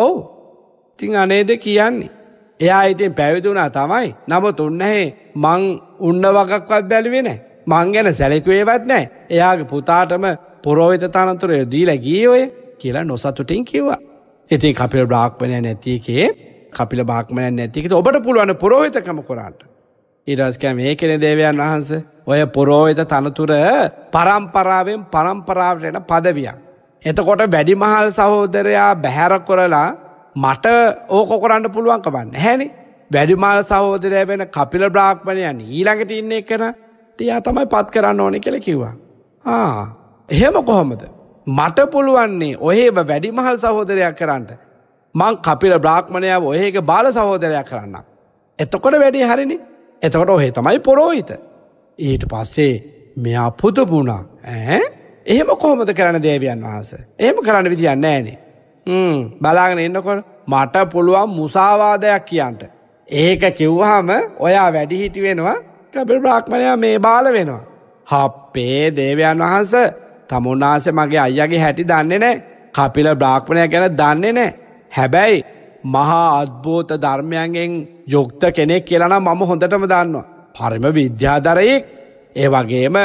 ඔවු තිං අනේද කියන්නේ. එයා ඉතින් පැවිදුනා තමයි නමුත් උන්නහේ මං උන්න වගක්වත් බැලිවෙන මං ගැන සැලකුවේවත් නෑ එයාගේ පුතාටම පොරෝවිතතානතුරය දී ලැගිය ඔය කියලා නොසතුටින් කිව්වා. ඉතින් කපිල බ්‍රාක්්මණය නැතිකේ කපිල බාක්මණය නැතිකට ඔබට පුළුවන්න පුරෝවිතකම කොරාට. ඉරස්කෑම් ඒ කෙනෙ දේවයන් වහන්ස ඔය පොරෝවිත තනතුර පරම්පරාවෙන් පරම්පරාවට එන පදවියක්. එතකොට වැඩිමහල් සහෝදරයා බැහැර කොරලා මට ඕකොකොරන්න පුළුවන්කබන්න හැනි වැඩිමාල සහෝදරය වෙන කපිල බ්‍රාක්්මණයන් ඊළඟට ඉන්නේ එකන තියා තමයි පත් කරන්න ඕනෙ කෙළ කිව්වා. ආ. එහෙම කොහොමද. මට පුළුවන්නේ ඔහේව වැඩිමහල් සහෝදරයක් කරන්නට. මං කපිල බ්‍රාක්්මණයාව ඔහේක බාල සහෝදරයක් කරන්න. එතකොට වැඩි හරිනි එතකොට ඔහේ තමයි පොරෝහිත. ඊට පස්සේ මෙයා පුදපුුණා ඇ එහෙම කොහොමද කරන දේවියන් වහස. එහෙම කරන්න විදිියන්න ෑනේ. බලාගෙන එන්නකොට මට පුළුවන් මුසාවාදයක් කියන්ට. ඒක කිව්වහම ඔයා වැඩිහිටි වෙනවා කබිල් බ්‍රාක්්මණයා මේ බාල වෙනවා. හප්පේ දේවයන් වහන්ස තමුන්නාන්ස මගේ අයියගේ හැටි දන්නේ නෑ කපිල බ්‍රාක්්මණය ගැන දන්නේ නෑ. හැබැයි මහා අත්භූත ධර්මයන්ගෙන් යුක්ත කෙනෙක් කියලන මම හොඳටම දන්නවා. පරිම විද්‍යාදරයෙක් ඒ වගේම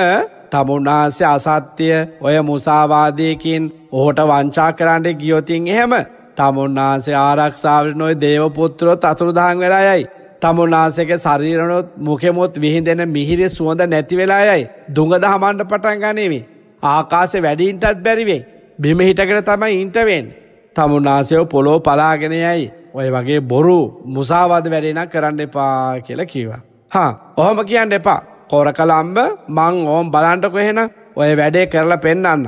තමුන්නාන්සේ අසත්‍යය ඔය මුසාවාදයකින් ඕහට වංචා කරන්ට ගියොතින් එහෙම තමුන්නාන්සේ ආරක්ෂාවට නොයි දේවපුත්‍රොත් අතුරුදාන් වෙලා යයි. තමුන්නාසක ශරීරනොත් මුකෙමුත් විහිදෙන මිහිරි සුවඳ නැතිවෙලා යයි. දුඟද හමන්ට පටන් ගනීමේ. ආකාසෙ වැඩීන්ටත් බැරිවෙයි. බිම හිටගෙන තමයි ඉන්ටවෙන්. තමුන්නාසයෝ පොලෝ පලාගෙනයයි. ඔය වගේ බොරු මුසාවාද වැඩෙනක් කරන්න එපා කියල කීවා. හා ඔහොම කියන්න එපා. කොර කළම්බ මං ඕම් බලන්ට කොහෙන ඔය වැඩේ කරලා පෙන්න්න.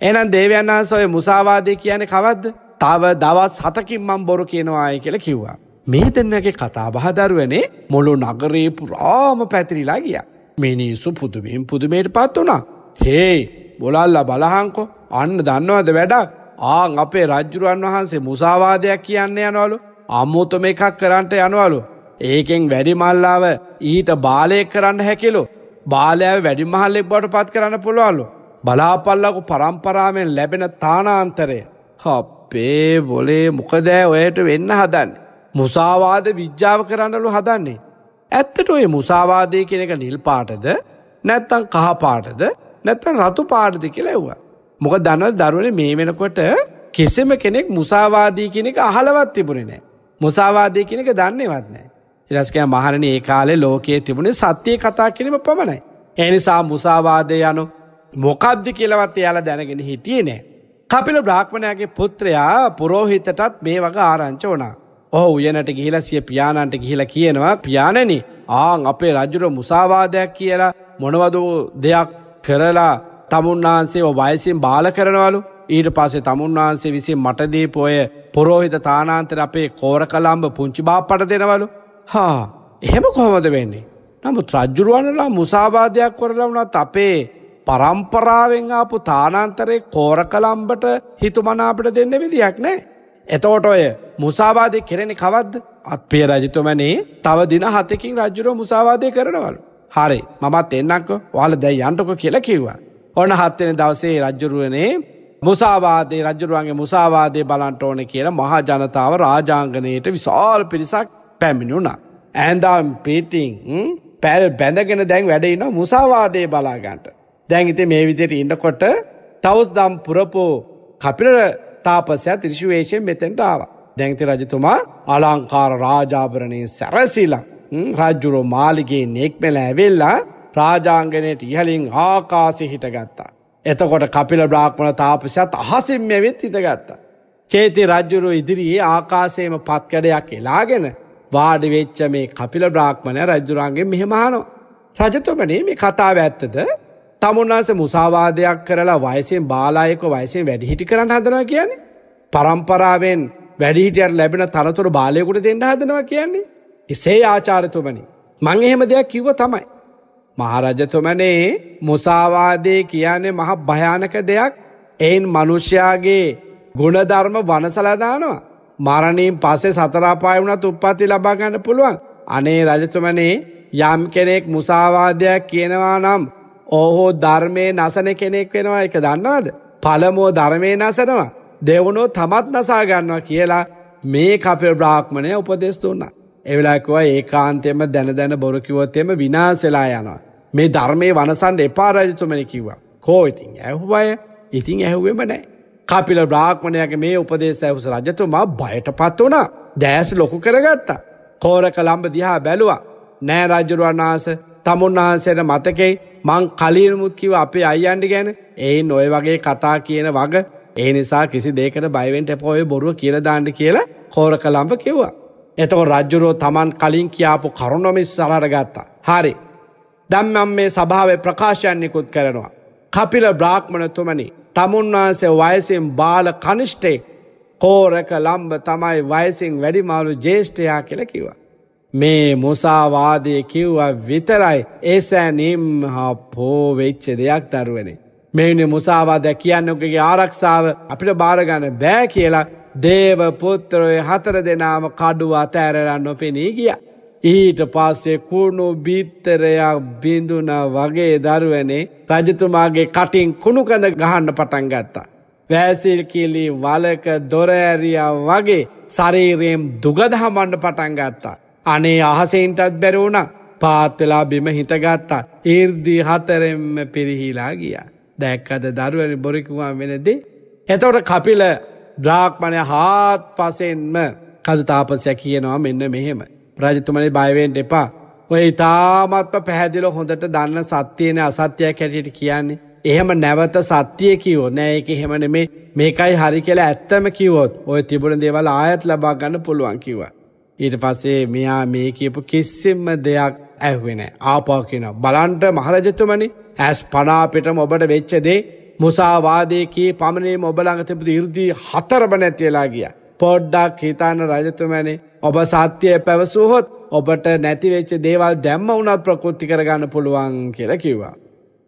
එනම් දේවයන් අහස ඔය මුසාවාදය කියන කවද්ද තව දවත් සතකින් මං බොරු කියනවාය කියල කිව්වා. මේ දෙන්නගේ කතා බහදරුවනේ මුළු නගරේ පුරාම පැතිරිලා ගිය. මිනිස්සු පුදුමින් පුදුමයට පත් වනා. හේ! බොලල්ල බලහන්කො අන්න දන්නවද වැඩක් ආං අපේ රජ්ජුරුවන් වහන්සේ මුසාවාදයක් කියන්න යනවලු අම්මුතම එකක් කරන්ට යනවලු. ඒකෙන් වැඩිමල්ලාව ඊට බාලයෙක් කරන්න හැකිලු. බාලයාව වැඩිමහල්ලෙක් බොට පත් කරන්න පුළුවන්ලු. බලාපල්ලකු පරම්පරාවෙන් ලැබෙන තානාන්තරය. හප්පේ බොලේ මොකදෑ ඔයට වෙන්න හදන්න. මුසාවාද විද්‍යාව කරන්නලු හදන්නේ. ඇත්තට ඔය මුසාවාදය කෙනෙක නිල්පාටද නැත්තං කහපාටද නැත්තන් රතු පාටද කියලා ඇව්වා. මොක දනල් දරුවන මේ වෙනකොට කෙසෙම කෙනෙක් මුසාවාදී කෙනෙක අහලවත් තිබුණේ නෑ. මුසාවාදී කෙනෙක දන්නේවත් නෑ. ඉරස්කෑ මහරණ ඒ කාලේ ලෝකයේ තිබුණේ සත්‍යය කතා කිරීම පමණයි. එනිසා මුසාවාදය යනු මොකද්දි කියලවත් එයාලා දැනගෙන හිටියේ නෑ. කපිල බ්‍රාහ්මණයාගේ පුත්‍රයා පුරෝහිතටත් මේ වගේ ආරංච වනා. ඔහ උයනට ගිහිලා සිය පියාණන්ට ගිහිලා කියනවා පියාණනි ආං අපේ රජුර මුසාවාදයක් කියලා මොනවද දෙයක් කරලා තමුන්වහන්සේ වයසින් බාල කරනවලු ඊට පසේ තමුන්වහන්සේ විසින් මටදීපු ඔය පුරෝහිත තානාන්තර අපේ කෝර කලාම්ඹ පුංචි බාප්පට දෙනවලු හා එහෙම කොහොමද වෙන්නේ. නමුත් රජ්ජුරුවන්නලා මුසාවාදයක් කොරලවුනත් අපේ පරම්පරාවෙන් ආපු තානන්තරේ කෝර කලම්බට හිතුමනාපට දෙන්න විදියක් නෑ. එතෝට ඔය මුසාවාදය කෙරෙනෙ කවද්ද අත්පිය රජතුමනේ තව දින හතකින් රජ්ජුරුව මුසාවාදය කරනවලු. හරි මමත් එන්නක්ක ඔහල දැයි යන්ටක කියල කිව්වා. ඔන හත්වෙන දවසේ රජ්ජුරුවනේ මුසාවාදේ රජරුවන්ගේ මුසාවාදය බලන්ට ඕන කියලා මහා ජනතාව රාජාංගනයට විශාල් පිරිසක් පැමිණුණා. ඇන්දාම් පිටිං පැල් බැඳගෙන දැන් වැඩඉන්න මුසාවාදය බලාගන්ට. දැන් ඉති මේ විදියට ඉන්නකොට තවස් දම් පුරපෝ කපිර තාපසයා තිරිශුවේශයෙන් මෙතෙන්ට ආවා. දැන්ති රජතුමා අලංකාර රාජාභරණය සැරසිලක්. රජ්ජුරු මාලිගේ නෙක්මෙල ඇවෙල්ලා රාජාංගනයට ඉහලින් ආකාසි හිටගත්තා. එතකොට කපිල බ්‍රාක්්මණ තාපසයත් අහසිම් ඇවෙත් හිටගත්තා. චේති රජ්ජුරු ඉදිරියේ ආකාසේම පත්කඩයක් එලාගෙන වාඩිවෙච්ච මේ කපිල බ්‍රාක්්මණය රජ්ජුරන්ගේ මෙහෙමානෝ. රජතුමනේ මේ කතාව ඇත්තද තමුන්නාස මුසාවාදයක් කරලා වයසෙන් බාලායක වයසෙන් වැඩිහිටි කරන්න හදනවා කියන්නේ. පරම්පරාවෙන් වැඩිහිටියට ලැබෙන තනතුර බාලයකුට දෙන්න හදනවා කියන්නේ. එසේ ආචාරතුමනි. මං එහෙම දෙයක් කිව්ව තමයි. මහරජතුමනේ මුසාවාදය කියන්නේ මහ භයානක දෙයක් එයින් මනුෂ්‍යයාගේ ගුණධර්ම වනසලදානවා. මරණීම් පසේ සතරාපාය වුණත් උප්පත්ති ලබාගන්න පුළුවන්. අනේ රජතුමනේ යම් කෙනෙක් මුසාවාදයක් කියනවා නම් ඕහෝ ධර්මය නසන කෙනෙක් වෙනවා එක දන්නවාද. පළමුෝ ධර්මය නසනවා. දෙවුණෝ තමත් නසා ගන්නවා කියලා මේ කපේ බ්‍රාහ්මණය උපදෙස් දුන්නා. එවෙලාකුව ඒකාන්තයම දැන දැන බොරකිවොත්තයම විනාසෙලා යනවා. මේ ධර්මය වනසන්ඩ එපාරජතුමන කිව්වා. කෝ ඉතින් ඇහුවය ඉතින් ඇහුවෙම නෑ. කපිල බ්‍රාක්්මණයක මේ උපදේ සැහුස රජතුමා බයට පත් වනා දෑස ලොකු කරගත්තා. කෝරක ලම්බ දිහා බැලුවා. නෑ රජුරුවන්නාස තමුන්නාන්සයට මතකෙයි මං කලීරමුත්කිව අපේ අයියන්ඩි ගැන ඒ නොය වගේ කතා කියන වග ඒ නිසා කිසි දෙකට බයිවෙන්ට පොය බොරුව කියලදාන්න කියලා කෝරක ලම්ප කිව්වා. එතකො රජ්ජුරුව තමන් කලින් කියාපු කරුණොමිස් සරට ගත්තා. හරි. දම්මම් මේ සභාවේ ප්‍රකාශයන්නෙකුත් කරනවා. කපිල බ්‍රාක්්මණතුමනි තමුන්වහන්සේ වයසින් බාල කනිෂ්ටේ කෝරක ලම්බ තමයි වයසින් වැඩිමාරු ජේෂ්ඨයා කෙලකිවා. මේ මුසාවාදය කිව්වා විතරයි ඒසෑනම් හා පෝවෙච්ච දෙයක් දරුවනේ. මෙනි මුසාවාද කියන්නකගේ ආරක්ෂාව අපිට භාරගන්න බෑ කියලා දේවපුත්‍රය හතර දෙනාම කඩුව අතෑරරන්න නොපෙනී ගිය. ඊට පස්සේ කුණු බිත්තරයක් බිඳුන වගේ දරුවනේ රජතුමාගේ කටින් කුණුකඳ ගහන්න පටන් ගත්තා. වැෑසිල්කිලි වලක දොරඇරියා වගේ සරීරයෙන් දුගදහමන්න පටන් ගත්තා. අනේ අහසෙන්ටත් බැරවුණ පාත්වෙලා බිම හිතගත්තා. ඒර්දී හතරෙම්ම පිරිහිලා ගිය. දැක්කද දරුවනි බොරිකුවන් වෙනදී. එතවට කපිල බ්‍රාහ්මණය හාත් පසෙන්ම කල්තාපසය කියනවා මෙන්න මෙහෙම. ප්‍රජතුමනි බයවෙන්ට එපා. ඔය ඉතාමත්ම පැහැදිල හොඳට දන්න සත්‍යයන අසත්‍යයක් හැටියට කියන්නේ. එහෙම නැවත සත්‍යය කිවෝ නෑ එක හෙමන මේ මේකයි හරි කියලා ඇත්තම කිවොත් ඔය තිබුණ දේවල් ආයත් ලබා ගන්න පුළුවන් කිවා. ඊට පස්සේ මෙයා මේ කියපු කිසිම්ම දෙයක් ඇහවෙන ආපාකින බලන්ට මහරජතුමනි ඇස් පනාපිටම ඔබට වෙච්චදේ මුසාවාදයකේ පමණේ ඔබලඟතපුද ඉරදී හතරබ නැතිවෙලා ගිය. පොඩ්ඩක් හිතාන්න රජතුමැනේ ඔබ සත්‍යය පැවසූහොත් ඔබට නැතිවෙච්ච දේවල් දැම්ම වුණත් ප්‍රකෘති කරගන්න පුළුවන් කියලා කිව්වා.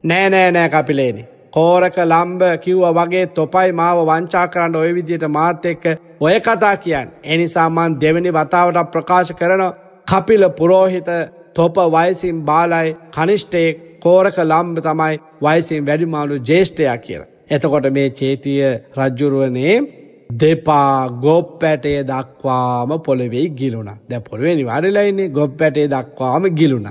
නෑනෑනෑ කපිලේනි. කෝරක ලම්බ කිව්ව වගේ තොපයි මාව වංචා කරන්න ඔය විදියට මාත එක්ක ඔය කතා කියන්. එනිසාමාන් දෙවැනි වතාවට ප්‍රකාශ කරන කපිල පුරෝහිත තොප වයසින් බාලයි කනිෂ්ටයෙක් කෝරක ලම්බ තමයි වයිසින් වැඩිමාලු ජේෂ්ඨයක් කියලා. එතකොට මේ චේතිය රජ්ජුරුවනේ දෙපා ගොප් පැටේ දක්වාම පොළොවෙයි ගිලුණ දැ පොළුවේ නිවාඩලයින්නේ ගොප් පැටේ දක්වාම ගිලුණ.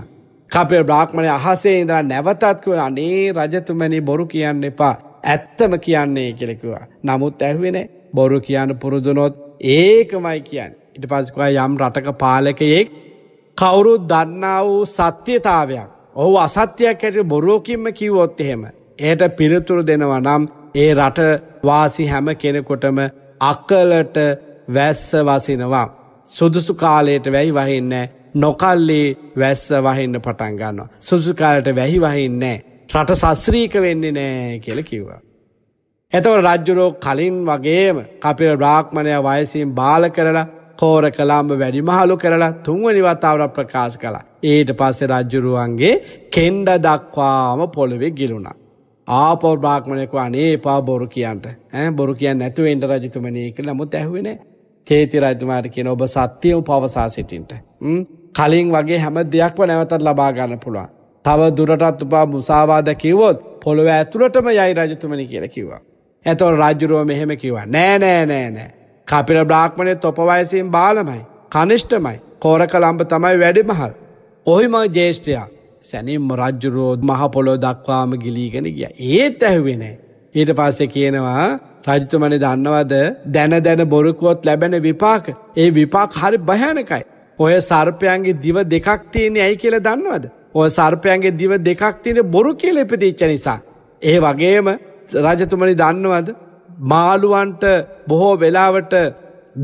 කපේ බ්‍රාක්්මණය අහසේ ඉදා නැවතත්ක වන අනේ රජතුමැනි බොරු කියන්න එපා ඇත්තම කියන්නේ කෙලෙකුවා. නමුත් ඇහවෙන බොරු කියන්න පුරුදුනොත් ඒකමයි කියන්න. ඉට පස්කවා යම් රටක පාලකයෙක් කවුරුත් දන්නා වූ සත්‍යතාවයක් ඔහු අසත්‍යයක් ඇට බොරුවකින්ම කිව්වොත් එහෙම. එයට පිළිතුරු දෙනවා නම් ඒ රට වාසි හැම කෙනෙකොටම අකලට වැස්ස වසිනවා. සුදුසු කාලයට වැයි වහින්න නොකල්ලේ වැස්ස වහින්න පටන් ගන්නවා. සුදුසුකාලට වැහි වහින්නේ රට සස්්‍රීක වෙන්නේ නෑ කියල කිව්වා. එතවට රජ්ජුරෝ කලින් වගේම කපිර බ්‍රාක්්මණය වයසින් බාල කරලා කෝර කලාම්ඹ වැඩිමහලු කරලා තුන්වනි වතාවට ප්‍රකාශ කලා. ඊට පස්සේ රජ්ජුරුවන්ගේ කෙන්ඩ දක්වාම පොළොවේ ගිලුණා. ආපෝ බ්‍රාක්්මණයකු අනේ පා බොරු කියන්ට බොරු කියන්න නැතුව එන්ට රජතුමනය කළ නමුත් ඇහුවෙන කේති රජතුමාට කියන ඔබ සත්‍යයව පවසා සිටින්ට. කලින් වගේ හැම දෙයක්ව නැවතත් ලබා ගන්න පුළුවන්. තව දුරටත් උපා මුසාවාද කිවොත් පොළොව ඇතුළටම යයි රජතුමනි කියල කිව්වා. ඇතොන් රජුරුව මෙහෙම කිවවා නෑ නෑ නෑ නෑ. කපිල බ්‍රාක්්මණය තොපවයසින් බාලමයි කනිෂ්ටමයි කෝරක ලම්ඹ තමයි වැඩිමහල් ඔහුම ජේෂ්ඨයා සැනම් රජ්ජුරෝධ මහපොලෝ දක්වාම ගිලීගෙන ගිය. ඒත් ඇහුවෙනෑ. ඊට පස්සෙ කියනවා රජතුමන දන්නවද දැන දැන බොරුකුවොත් ලැබෙන විපාක. ඒ විපාක් හරි භයනකයි. ඔය සර්පයන්ගේ දිව දෙකක් තියෙන ඇයි කියල දන්නවද. ඔය සර්පයන්ගේ දිව දෙකක් තියෙන බොරු කියල එපදිච්ච නිසා. ඒ වගේම රජතුමනි දන්නවද මාළුවන්ට බොහෝ වෙලාවට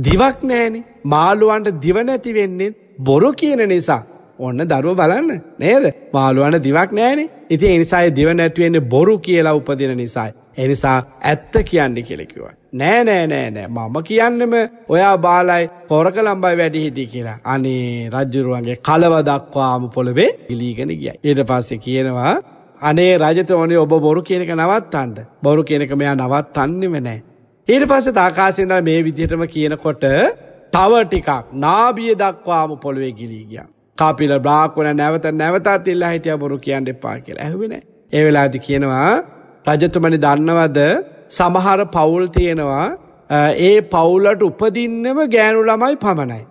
දිවක් නෑනේ මාළුවන්ට දිව නැති වෙන්නේ බොරු කියන නිසා. ඔන්න දරුව බලන්න නේද මාළුවන දිවක් නෑනේ ඉති එනිසායි දිව නැතිවෙන්නේ බොරු කියලා උපදින නිසායි. එනිසා ඇත්ත කියන්න කෙලෙකිව. නෑ නෑ නෑ නෑ මම කියන්නම ඔයා බාලයි පොරක ලම්බයි වැඩි හිටි කියලා අනේ රජ්ජුරුවන්ගේ කලව දක්වාම පොළවේ ගිලීගෙන ගිය. ඊට පස්සේ කියනවා අනේ රජතවනේ ඔබ බොරු කියනක නවත්තන්ට බොරු කියනක මෙයා නවත් අන්නෙම නෑ. ඊට පස්ස තාකාසින්දර මේ විදිහටම කියනකොට තව ටිකක් නාබිය දක්වාම පොළොවේ ගිලීගියා. කාපිල බ්‍රාක්්වන නැවත නැවතත් ඉල්ලා හිටිය බොරු කියන්න එපා කියලා ඇහුවෙන. ඒ වෙලාදි කියනවා රජතුමනි දන්නවද සමහර පවුල් තියෙනවා ඒ පවුලට උපදින්නම ගෑනු ළමයි පමණයි.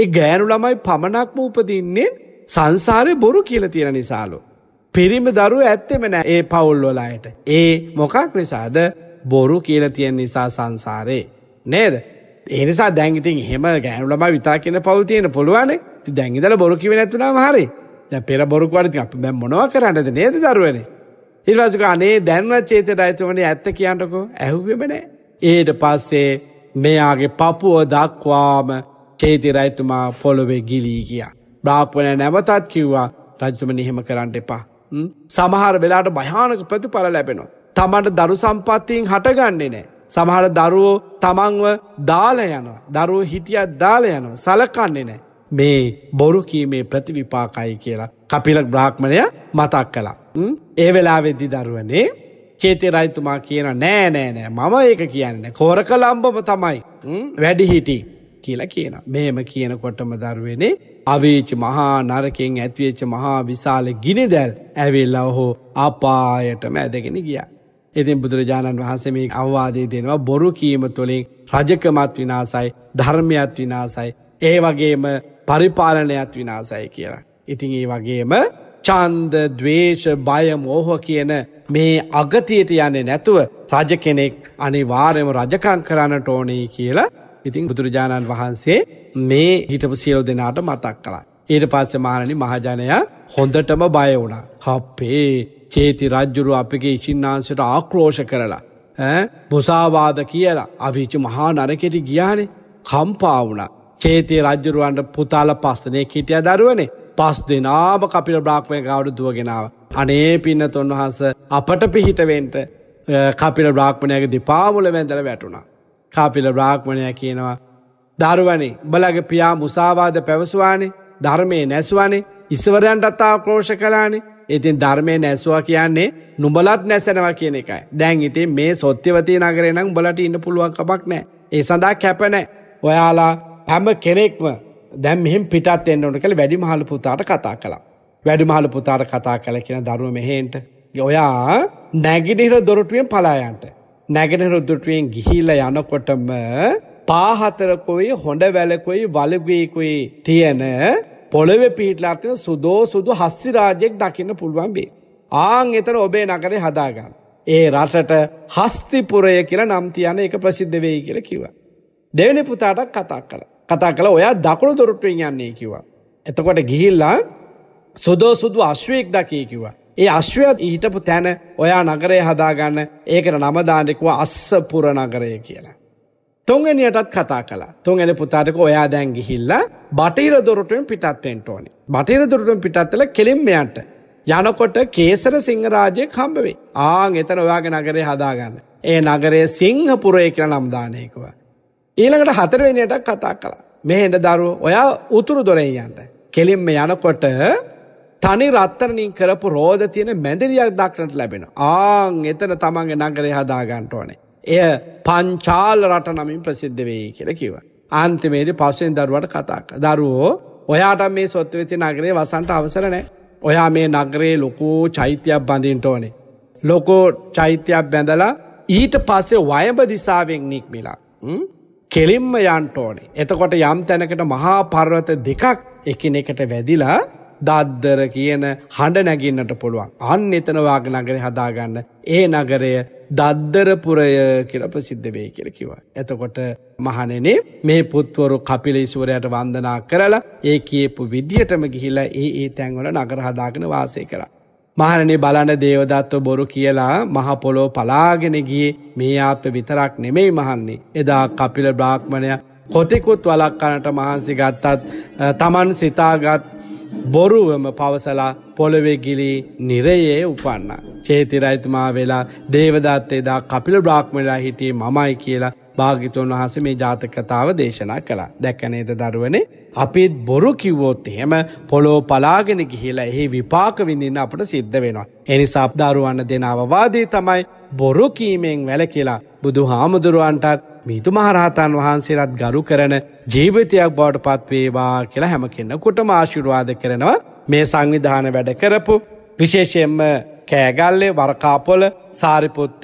ඒ ගෑනු ළමයි පමණක්ම උපදින්නේ සංසාරය බොරු කියල තියෙන නිසාලු. පිරිම දරු ඇත්තෙම නෑ ඒ පවුල්වලායට. ඒ මොකක් නිසාද බොරු කියල තියෙන් නිසා සංසාරයේ. නේද. ඒනිසා දැංගිතින් හෙම ගෑනුලම විතා කියන පවල් තියෙන පුළුවනේ දැන් ඉදල බොරු කිව නැතුනාම හරි දැන් පෙර බොරු කවරි අප දැන් මොනවා කරන්නද නේද දරුවනේ ඉල්වාසික අනේ දැන්වත් චේතට අයිතුමනේ ඇත්ත කියන්නකෝ ඇහුවෙම නෑ ඒට පස්සේ මෙයාගේ පපුුව දක්වාම චේතිරයිතුමා පොළොවේ ගිලී කියා බ්‍රාක්්පනය නැවතත් කිව්වා රජතුම නිහෙම කරන්න එපා සමහර වෙලාට භයානක ප්‍රති පල ලැබෙනවා තමන්ට දරු සම්පත්තියෙන් හටගන්නේ නෑ සමහර දරුවෝ තමන්ව දාල යනවා දරුවෝ හිටියත් දාල යනවා සලකන්නේ නෑ මේ බොරු කීමේ ප්‍රතිවිපාකයි කියලා කපිල බ්‍රාහ්මණය මතක් කලා. ඒ වෙලා වෙද්දි දරුවනේ චේතය රයිතුමා කියන නෑ නෑ නෑ මම ඒක කියන්න කෝරක ලම්බම තමයි වැඩිහිටි කියලා කියන. මෙහෙම කියනකොටම දරුවනේ අවේච මහා නරකෙන් ඇත්වේච මහා විශාල ගිනිදැල් ඇවිල්ල ඔහෝ අපායටම ඇදගෙන ගිය. ඉතින් බුදුරජාණන් වහන්සේ මේ අවවාදේ දෙනවා බොරු කීම තුළින් රජකමත් විනාසයි ධර්මයත් විනාසයි. ඒ වගේම පරිපාලනයත් විනාසයි කියලා. ඉතින් ඒ වගේම චන්ද දවේශ බය මෝහ කියන මේ අගතියට යන්නේ නැතුව රජ කෙනෙක් අනිවාර්යම රජකං කරන්නට ඕනේ කියලා ඉතිං බුදුරජාණන් වහන්සේ මේ හිටපු සියලු දෙනාට මතක් කලා. ඊට පස්ස මානනි මහජනයා හොඳටම බය වුණා. හප්පේ චේති රජ්ජුරු අපගේ ඉශින්නාන්සට ආක්‍රෝෂ කරලා. මුසාවාද කියලා අවිච මහා නරකෙට ගියානේ කම්පා වුණා. චේතය රජ්ජුරුවන්ට පුතාල පස්සනය හිටිය දරුවනේ පස් දෙනාම කපිල බ්‍රාක්්මය ගවඩු දුවගෙනාව. අනේ පින්නතුන් වහන්ස අපට පිහිටවෙන්ට කපිල බ්‍රාක්්මණයගේ දිපාමුල වැදර වැටුණා. කාපිල බ්‍රාක්්මණය කියනවා. දරුවනේ බලගේ පියා මුසාවාද පැවසවානේ ධර්මය නැස්වානේ ඉස්වරයන්ට අත්තා ක්‍රෝෂ කලානේ ඉතින් ධර්මය නැසවා කියන්නේ නුඹලත් නැසනවා කියන එකයි. දැන් ඉතින් මේ සොත්‍යවතී නගරේ නම් උඹලට ඉන්න පුළුවන් කමක් නැහැ. ඒ සඳහා කැප නැහැ. ඔයාලා හැම කෙනෙක්ම දැම් මෙහම පිටත් එන්න ඕන කළ වැඩි මහල පුතාට කතා කළා. වැඩි මහල පුතාට කතා කල කියෙන දරුව මෙහෙන්ට. ඔයා නැගිනිහිර දොරටුවෙන් පලායන්ට. නැගෙනහිර දුටුවෙන් ගිහිල්ල යනකොටම පාහතරකොයි හොඩ වැලකොයි වලගයකුයි තියෙන පොළොව පිහිටලාර්තින සුදෝ සුදු හස්සිරාජයෙක් දකින්න පුළුවන් බේ. ආං එතන ඔබේ නගරේ හදාගන්න. ඒ රටට හස්තිපුරය කියලා නම් තියන එක ප්‍රසිද්ධ වෙයි කියලා කිව. දෙවනි පුතාටක් කතා කළ. කතා කළ ඔයා දකුණු දොරටුවෙන් යන්නේ කිවා. එතකොට ගිහිල්ලා සුදෝ සුදු අශ්වයෙක් දකී කිවා. ඒ අශ්වයත් ඊහිටපු තැන ඔයා නගරය හදාගන්න ඒකට නමදානෙකුව අස්සපුර නගරය කියලා. තුන්ගනියටත් කතා කලා තුන්ගනි පුතාටක ඔයා දැන් ගිහිල්ලා බටීර දොරටුවෙන් පිටත්වෙන්ට ඕනි. බටීර දොරටුවෙන් පිටත්වල කෙලින්මයන්ට. යනකොට කේසර සිංහරාජය කම්බවේ ආං එතන ඔයාගේ නගරය හදාගන්න. ඒ නගරය සිංහපුරය කියලා නම්දානයකුව. ඊළඟට හතරවෙනියට කතා කළා. මේ එඬ දරුවෝ ඔයා උතුරු දොරෙන් යන්න. කෙලින්ම යනකොට තනි රත්තරණින් කරපු රෝද තියෙන මැදිරියක් දක්නට ලැබෙන. ආං එතන තමන්ගේ නගරය හදාගන්නට ඕනේ. එය පංචාල් රට නමින් ප්‍රසිද්ධ වෙයි කියලා කිව්ව. අන්තිමේදී පස්වෙන් දරුවට කතාක්. දරුවෝ ඔයාට මේ සොත්වෙති නගරේ වසන්ට අවසර නෑ. ඔයා මේ නගරේ ලොකෝ චෛත්‍යයක් බඳින්ට ඕනේ. ලොකෝ චෛත්‍යයක් බැඳලා ඊට පස්සේ වයඹ දිසාවෙන් නික්මිලා. කෙලින්ම යන්ට ඕනේ. එතකොට යම් තැනකට මහා පර්වත දෙකක් එකනෙකට වැදිලා දද්දර කියන හඬ නැගින්නට පුළුවන්. අන්න එතනවාග නගර හදාගන්න ඒ නගරය දද්දරපුරය කියලප සිද්ධ වේ කියල කිව. එතකොට මහනනේ මේ පුත්වරු කපිල ඉස්වරයට වන්දනා කරලා ඒ කියපු විදිහටම ගිහිලා ඒ ඒ තැන්වල නගර හදාගෙන වාසය කරා. මහරණේ බලන දේවදත්ව බොරු කියලා මහපොලෝ පලාගෙන ගියේ මේ ආත්ම විතරක් නෙමෙයි මහන්නේ. එදා කපිල බ්‍රාහ්මණය කොතෙකුත් වලක්කනට මහන්සි ගත්තත් තමන් සිතාගත් බොරුවම පවසලා පොළවෙගිලි නිරයේ උපන්න. චේතිරයිතුමා වෙලා දේවදත්තේදා කපිල බ්‍රාහ්මණලා හිටියේ මමයි කියලා භාගිතුන් වහස මේ ජාතකතාව දේශනා කළා දැකනේද දරුවනේ අපිත් බොරු කිව්වොත් එහෙම පොලෝ පලාගෙන ගිහිලා එහි විපාක විඳින්න අපට සිද්ධ වෙනවා. එනිසා දරුවන්න දෙන අවවාදී තමයි බොරු කීමෙන් වැළකිලා බුදු හාමුදුරුවන්ටත් මීතු මහරහතන් වහන්සේරත් ගරු කරන ජීවිතයක් බවට පත්වේවා කියලා හැම කෙන්න කොටම ආශිරවාද කරනවා මේ සංවිධාන වැඩ කරපු විශේෂයෙන්ම කෑගල්ලේ වරකාපොල සාරිපුත්ත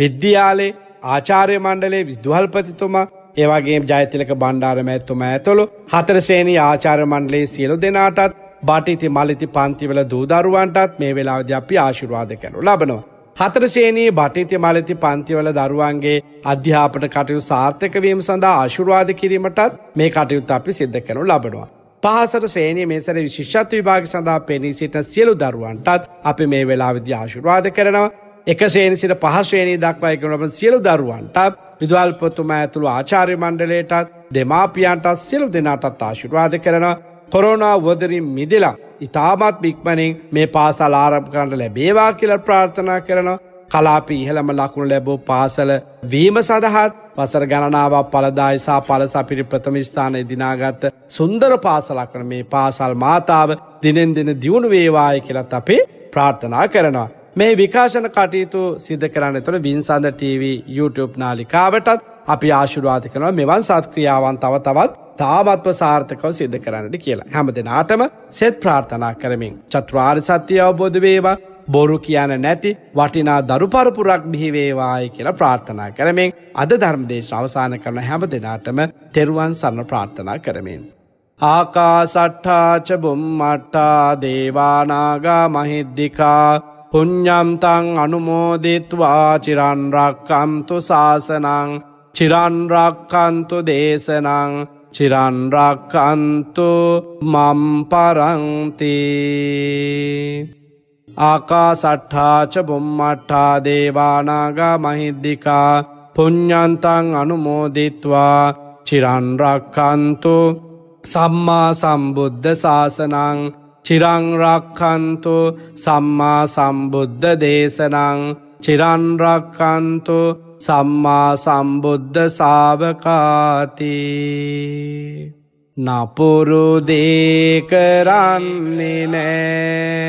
විද්‍යාලේ ආචාර්ය මණ්ඩලේ විදදුහල්පතිතුමා ඒවාගේ ජයතිලක බණ්ඩාරමඇත්තුම ඇතුළු හතරසේනි ආචාර මණ්ඩලේ සියලු දෙනාටත් බටිති මලිති පන්තිවල දූදරුවන්ටත් මේ වෙලාවද අපි ආශුරවාද කරු ලබනවා. හතරසේනී බටිති මලිති පන්තිවල දරුවන්ගේ අධ්‍යාපන කටයු සාර්ථකවීම සඳහා ආශුරවාද කිරීමටත් මේ කටයුත් අපි සිද්ධ කනු ලබනවා. පහසර ශ්‍රේණී මේසර විශිෂ්ත්ව විභාග සඳහා පෙනී සිට සියලු දරුවන්ටත් අපි මේ වෙලාවිදි ආශුරවාද කරනවා එකසේනිසිට පහශ්‍රේණී දක්වා එකනට සියලු දරුවන්ට විදවල්පතුමා ඇතුළු ආචාර්ය මණ්ඩලයටත් දෙමාපියන්ටත් සියලු දෙනාටත් ආශිර්වාද කරනවා කොරෝනා වදරින් මිදිලා ඉතාමත් බික්මනින් මේ පාසල් ආරම්භ කරන්න ලැබේවා කියල ප්‍රාර්ථනා කරනවා කලාපී ඉහළම ලකුණු ලැබූ පාසල වීම සඳහත් වසර ගණනාවක් පලදායිසා පලසපිරි ප්‍රථම ස්ථාන දිනාගත්ත සුන්දර පාසලක්න මේ පාසල් මාතාව දිනෙන් දෙන දියුණු වේවාය කියලත් අපේ ප්‍රාර්ථනා කරනවා. මේ විකාශන කටයුතු සිද කරන්න තුළ වින්සඳ TV YouTube නාලිකාවටත් අපි ආශුරවාත කරනවා මෙවන් සත්ක්‍රියාවන් තව තවත් තාවත්ව සාර්ථකව සිද්ධ කරන්නට කියලා හැම දෙනාටම සෙත් ප්‍රාර්ථනා කරමින් චත්වාර් සත්‍යය අවබෝධ වේවා බොරු කියන නැති වටිනා දරුපරපුරක් බිහිවේවාය කියලා ප්‍රාර්ථනා කරමින් අද ධර්මදේශ අවසාන කරන හැම දෙනාටම තෙරුවන් සන්න ප්‍රාර්ථනා කරමින්. ආකා සට්ඨාචබුම් මට්ටා දේවානාගා මහිද්දිිකා පුඤ්ඥම්තං අනුමෝදිත්වා චිරන්රක්කම්තු ශාසනං චිරන්රක්කන්තු දේශනං චිරන්රක්කන්තු මම්පරංති ආකා සට්ඨාච බුම්මට්ටා දේවානාගා මහිද්දිකා පුඤ්ඥන්තං අනුමෝදිත්වා චිරන්රක්කන්තු සම්මා සම්බුද්ධ ශාසනං චිරංරක්කන්තු සම්මා සම්බුද්ධ දේශනං චිරන්රක්කන්තු සම්මා සම්බුද්ධ සාවකාති නපුරුදේකරන්නේ නෑ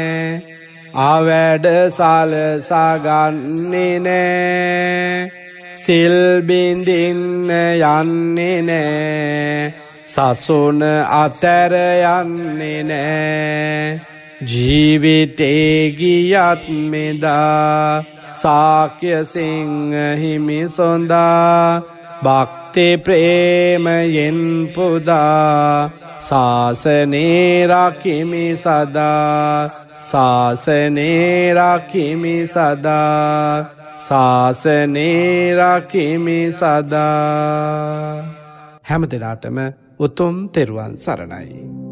අවැඩ සලසගන්නේ නෑ සිල්බිඳින්න යන්නේ නෑ සසුන අතැර යන්නේ නෑ ජීවිතේගියත් මෙදා සාක්‍ය සිංහ හිමි සොඳා භක්ති ප්‍රේමයෙන් පුදා සාසනේ රකිමි සදා සාසනේ රකිමි සදා සාසනේ රකිමි සදා හැම දෙනාටම උතුම් තෙරුවන් සරණයි.